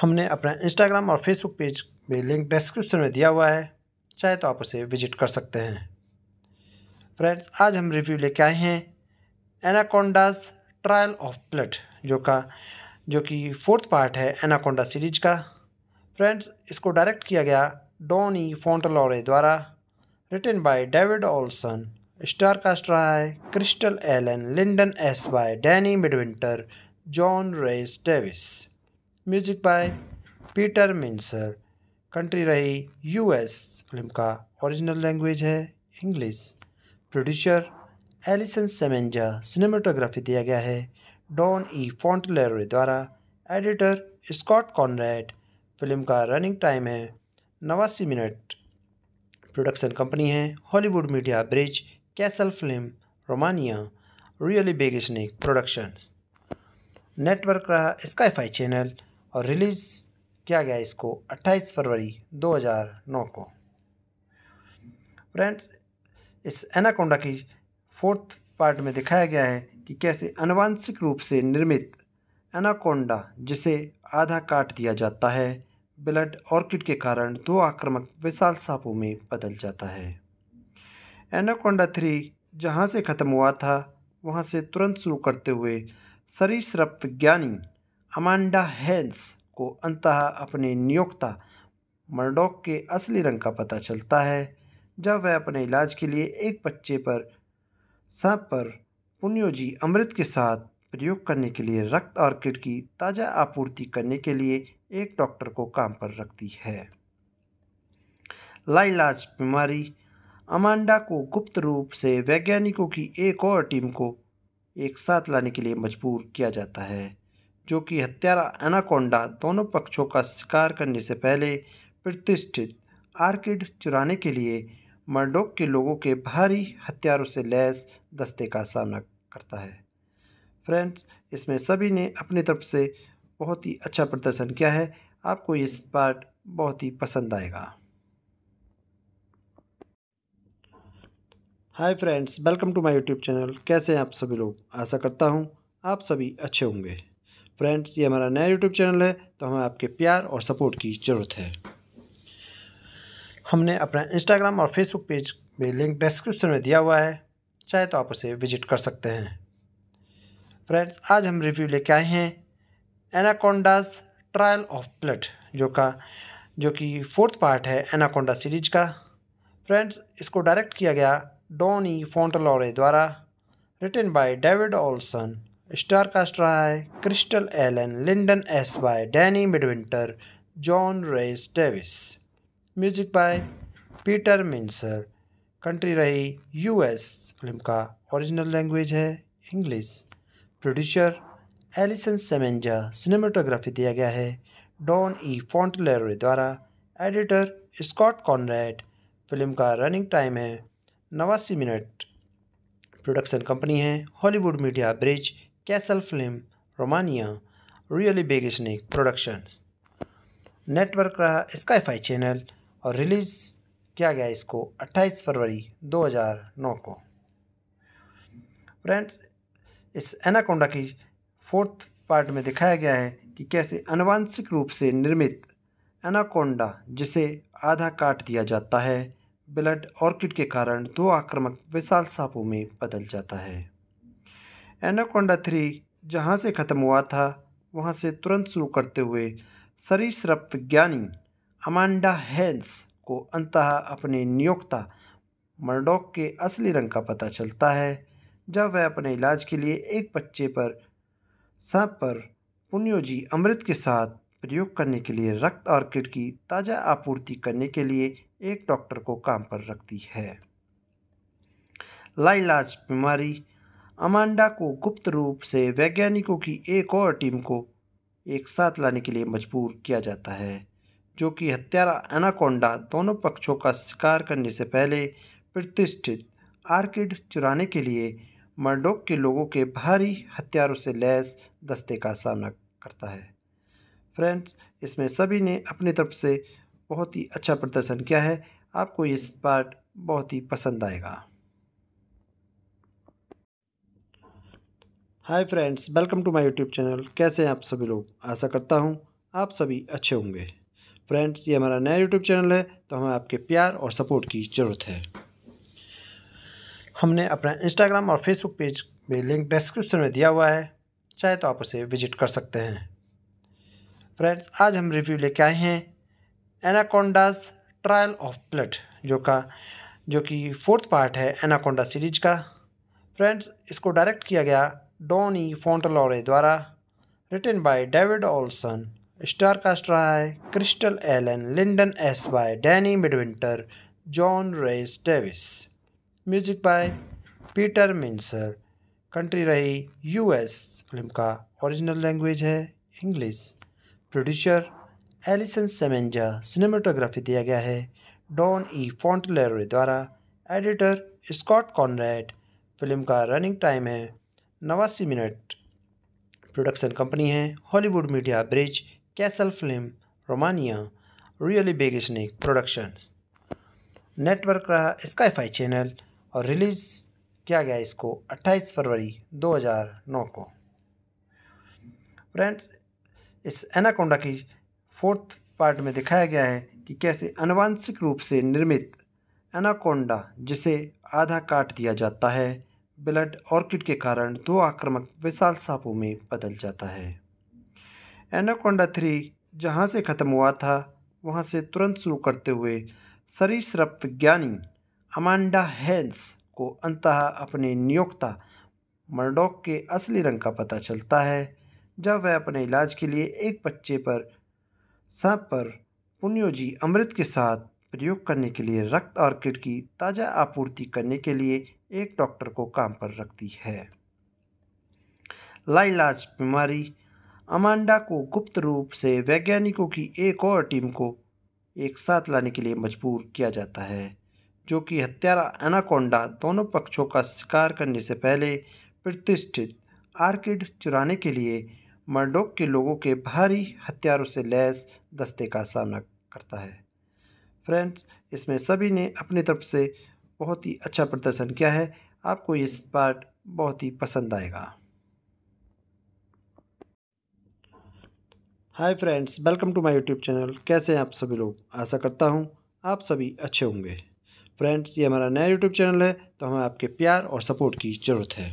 हमने अपना इंस्टाग्राम और फेसबुक पेज भी लिंक डिस्क्रिप्शन में दिया हुआ है चाहे तो आप उसे विजिट कर सकते हैं फ्रेंड्स आज हम रिव्यू लेके आए हैं एनाकोंडास ट्रायल ऑफ ब्लड जो का जो कि फोर्थ पार्ट है एनाकोंडा सीरीज का फ्रेंड्स इसको डायरेक्ट किया गया डोनी फोंटलोरे द्वारा written by David Olson star cast रहा है Crystal Allen Linden Ashby Danny Midwinter John Rhys Davies music by Peter mincer country रही यूएस फिल्म का ओरिजिनल लैंग्वेज है English producer Alison Semenza cinematography दिया गया है डॉन ई फॉन्टलेरो द्वारा editor Scott Conrad film का रनिंग टाइम है नवासी मिनट प्रोडक्शन कंपनी है Hollywood Media Bridge castle film Romania really Big Snake production network रहा स्काईफाई चैनल और रिलीज़ किया गया इसको 28 फरवरी 2009 को फ्रेंड्स इस एनाकोंडा की फोर्थ पार्ट में दिखाया गया है कि कैसे अनुवांशिक रूप से निर्मित एनाकोंडा जिसे आधा काट दिया जाता है ब्लड ऑर्किड के कारण दो आक्रामक विशाल सांपों में बदल जाता है एनाकोंडा थ्री जहाँ से ख़त्म हुआ था वहाँ से तुरंत शुरू करते हुए सरीसृप विज्ञानी अमांडा हैंस को अंतः अपने नियोक्ता मर्डोक के असली रंग का पता चलता है जब वह अपने इलाज के लिए एक बच्चे पर सांप पर पुण्योजी अमृत के साथ प्रयोग करने के लिए रक्त और किट की ताज़ा आपूर्ति करने के लिए एक डॉक्टर को काम पर रखती है लाइलाज बीमारी अमांडा को गुप्त रूप से वैज्ञानिकों की एक और टीम को एक साथ लाने के लिए मजबूर किया जाता है जो कि हत्यारा एनाकोंडा दोनों पक्षों का शिकार करने से पहले प्रतिष्ठित आर्किड चुराने के लिए मर्डोक के लोगों के भारी हथियारों से लैस दस्ते का सामना करता है फ्रेंड्स इसमें सभी ने अपनी तरफ से बहुत ही अच्छा प्रदर्शन किया है आपको ये पार्ट बहुत ही पसंद आएगा hi friends welcome to my YouTube channel कैसे हैं आप सभी लोग आशा करता हूं आप सभी अच्छे होंगे फ्रेंड्स ये हमारा नया यूट्यूब चैनल है तो हमें आपके प्यार और सपोर्ट की ज़रूरत है हमने अपना इंस्टाग्राम और फेसबुक पेज में लिंक डिस्क्रिप्शन में दिया हुआ है चाहे तो आप उसे विजिट कर सकते हैं फ्रेंड्स आज हम रिव्यू लेके आए हैं एनाकोंडास ट्रायल ऑफ ब्लड जो का जो कि फोर्थ पार्ट है एनाकोंडा सीरीज का फ्रेंड्स इसको डायरेक्ट किया गया डोनी फोंटलोरे द्वारा written by David Olson star cast रहा है Crystal Allen Linden Ashby Danny Midwinter John Rhys Davies music by Peter mincer country रही यूएस फिल्म का ओरिजिनल लैंग्वेज है English producer Alison Semenza cinematography दिया गया है Don E फॉन्टलेरो द्वारा editor Scott Conrad film का रनिंग टाइम है नवासी मिनट प्रोडक्शन कंपनी है Hollywood Media Bridge castle film Romania really Big Snake production network रहा स्काईफाई चैनल और रिलीज़ किया गया इसको 28 फरवरी 2009 को फ्रेंड्स इस एनाकोंडा की फोर्थ पार्ट में दिखाया गया है कि कैसे अनुवांशिक रूप से निर्मित एनाकोंडा जिसे आधा काट दिया जाता है ब्लड ऑर्किड के कारण दो आक्रामक विशाल सांपों में बदल जाता है एनाकोंडा थ्री जहाँ से ख़त्म हुआ था वहाँ से तुरंत शुरू करते हुए सरीसृप विज्ञानी अमांडा हेल्स को अंतः अपने नियोक्ता मर्डोक के असली रंग का पता चलता है जब वह अपने इलाज के लिए एक बच्चे पर सांप पर पुण्योजी अमृत के साथ प्रयोग करने के लिए रक्त और किट की ताज़ा आपूर्ति करने के लिए एक डॉक्टर को काम पर रखती है लाइलाज बीमारी अमांडा को गुप्त रूप से वैज्ञानिकों की एक और टीम को एक साथ लाने के लिए मजबूर किया जाता है जो कि हत्यारा एनाकोंडा दोनों पक्षों का शिकार करने से पहले प्रतिष्ठित आर्किड चुराने के लिए मर्डोक के लोगों के भारी हथियारों से लैस दस्ते का सामना करता है फ्रेंड्स इसमें सभी ने अपनी तरफ से बहुत ही अच्छा प्रदर्शन किया है आपको ये पार्ट बहुत ही पसंद आएगा hi friends welcome to my YouTube channel कैसे हैं आप सभी लोग आशा करता हूँ आप सभी अच्छे होंगे फ्रेंड्स ये हमारा नया यूट्यूब चैनल है तो हमें आपके प्यार और सपोर्ट की ज़रूरत है हमने अपना इंस्टाग्राम और फेसबुक पेज में लिंक डिस्क्रिप्शन में दिया हुआ है चाहे तो आप उसे विजिट कर सकते हैं फ्रेंड्स आज हम रिव्यू लेके आए हैं एनाकोंडास ट्रायल ऑफ ब्लड जो का जो कि फोर्थ पार्ट है एनाकोंडा सीरीज का फ्रेंड्स इसको डायरेक्ट किया गया डोनी फोंटलोरे द्वारा written by David Olson star cast रहा है Crystal Allen Linden Ashby Danny Midwinter John Rhys Davies music by Peter mincer country रही यूएस फिल्म का ओरिजिनल लैंग्वेज है English producer Alison Semenza cinematography दिया गया है Don E फॉन्टलेरोय द्वारा editor Scott Conrad film का रनिंग टाइम है नवासी मिनट प्रोडक्शन कंपनी है Hollywood Media Bridge castle film Romania really Big Snake production network रहा स्काईफाई चैनल और रिलीज़ किया गया इसको 28 फरवरी 2009 को फ्रेंड्स इस एनाकोंडा की फोर्थ पार्ट में दिखाया गया है कि कैसे अनुवांशिक रूप से निर्मित एनाकोंडा जिसे आधा काट दिया जाता है ब्लड ऑर्किड के कारण दो आक्रामक विशाल सांपों में बदल जाता है एनाकोंडा थ्री जहाँ से ख़त्म हुआ था वहाँ से तुरंत शुरू करते हुए सरीसृप विज्ञानी अमांडा हेल्स को अंतः अपने नियोक्ता मर्डोक के असली रंग का पता चलता है जब वह अपने इलाज के लिए एक बच्चे पर सांप पर पुण्योजी अमृत के साथ प्रयोग करने के लिए रक्त ऑर्किड की ताज़ा आपूर्ति करने के लिए एक डॉक्टर को काम पर रखती है लाइलाज बीमारी अमांडा को गुप्त रूप से वैज्ञानिकों की एक और टीम को एक साथ लाने के लिए मजबूर किया जाता है जो कि हत्यारा एनाकोंडा दोनों पक्षों का शिकार करने से पहले प्रतिष्ठित आर्किड चुराने के लिए मर्डोक के लोगों के भारी हथियारों से लैस दस्ते का सामना करता है फ्रेंड्स इसमें सभी ने अपनी तरफ से बहुत ही अच्छा प्रदर्शन किया है आपको ये पार्ट बहुत ही पसंद आएगा hi friends welcome to my YouTube channel कैसे हैं आप सभी लोग आशा करता हूँ आप सभी अच्छे होंगे फ्रेंड्स ये हमारा नया यूट्यूब चैनल है तो हमें आपके प्यार और सपोर्ट की ज़रूरत है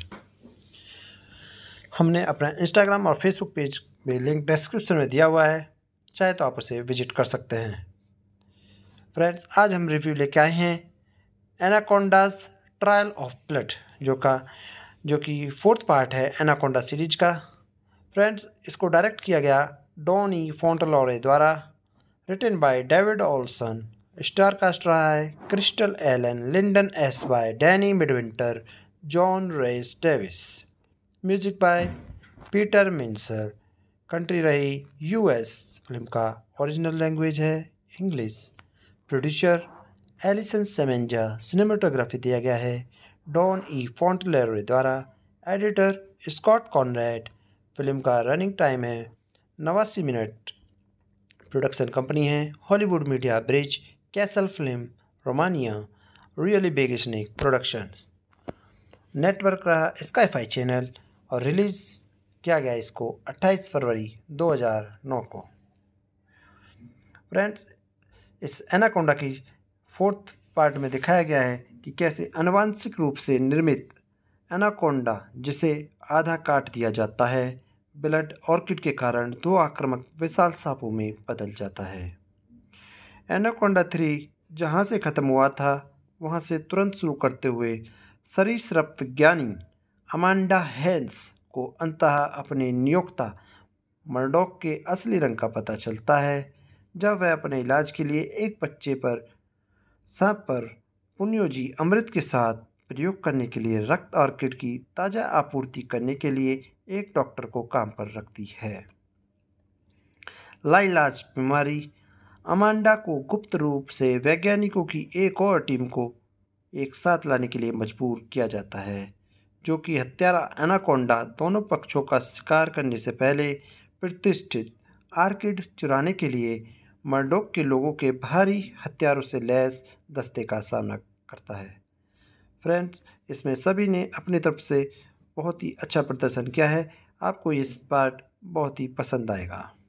हमने अपना इंस्टाग्राम और फेसबुक पेज भी लिंक डिस्क्रिप्शन में दिया हुआ है चाहे तो आप उसे विजिट कर सकते हैं फ्रेंड्स आज हम रिव्यू लेके आए हैं एनाकोंडास ट्रायल ऑफ ब्लड जो का जो कि फोर्थ पार्ट है एनाकोंडा सीरीज का फ्रेंड्स इसको डायरेक्ट किया गया डोनी फोंटलोरे द्वारा written by David Olson star cast रहा है Crystal Allen Linden Ashby Danny Midwinter John Rhys Davies music by Peter mincer country रही यूएस फिल्म का ओरिजिनल लैंग्वेज है English producer Alison Semenza cinematography दिया गया है Don E फॉन्टलेरो द्वारा editor Scott Conrad film का रनिंग टाइम है नवासी मिनट प्रोडक्शन कंपनी है Hollywood Media Bridge castle film Romania really Big Snake production network रहा स्काईफाई चैनल और रिलीज़ किया गया इसको 28 फरवरी 2009 को फ्रेंड्स इस एनाकोंडा की फोर्थ पार्ट में दिखाया गया है कि कैसे अनुवांशिक रूप से निर्मित एनाकोंडा जिसे आधा काट दिया जाता है ब्लड ऑर्किड के कारण दो आक्रामक विशाल सांपों में बदल जाता है एनाकोंडा थ्री जहाँ से ख़त्म हुआ था वहाँ से तुरंत शुरू करते हुए शरीर विज्ञानी अमांडा हैंस को अंततः अपने नियोक्ता मर्डोक के असली रंग का पता चलता है जब वह अपने इलाज के लिए एक बच्चे पर सांप पर पुण्योजी अमृत के साथ प्रयोग करने के लिए रक्त ऑर्किड की ताज़ा आपूर्ति करने के लिए एक डॉक्टर को काम पर रखती है लाइलाज बीमारी अमांडा को गुप्त रूप से वैज्ञानिकों की एक और टीम को एक साथ लाने के लिए मजबूर किया जाता है जो कि हत्यारा एनाकोंडा दोनों पक्षों का शिकार करने से पहले प्रतिष्ठित आर्किड चुराने के लिए मर्डोक के लोगों के भारी हथियारों से लैस दस्ते का सामना करता है फ्रेंड्स इसमें सभी ने अपनी तरफ से बहुत ही अच्छा प्रदर्शन किया है आपको ये पार्ट बहुत ही पसंद आएगा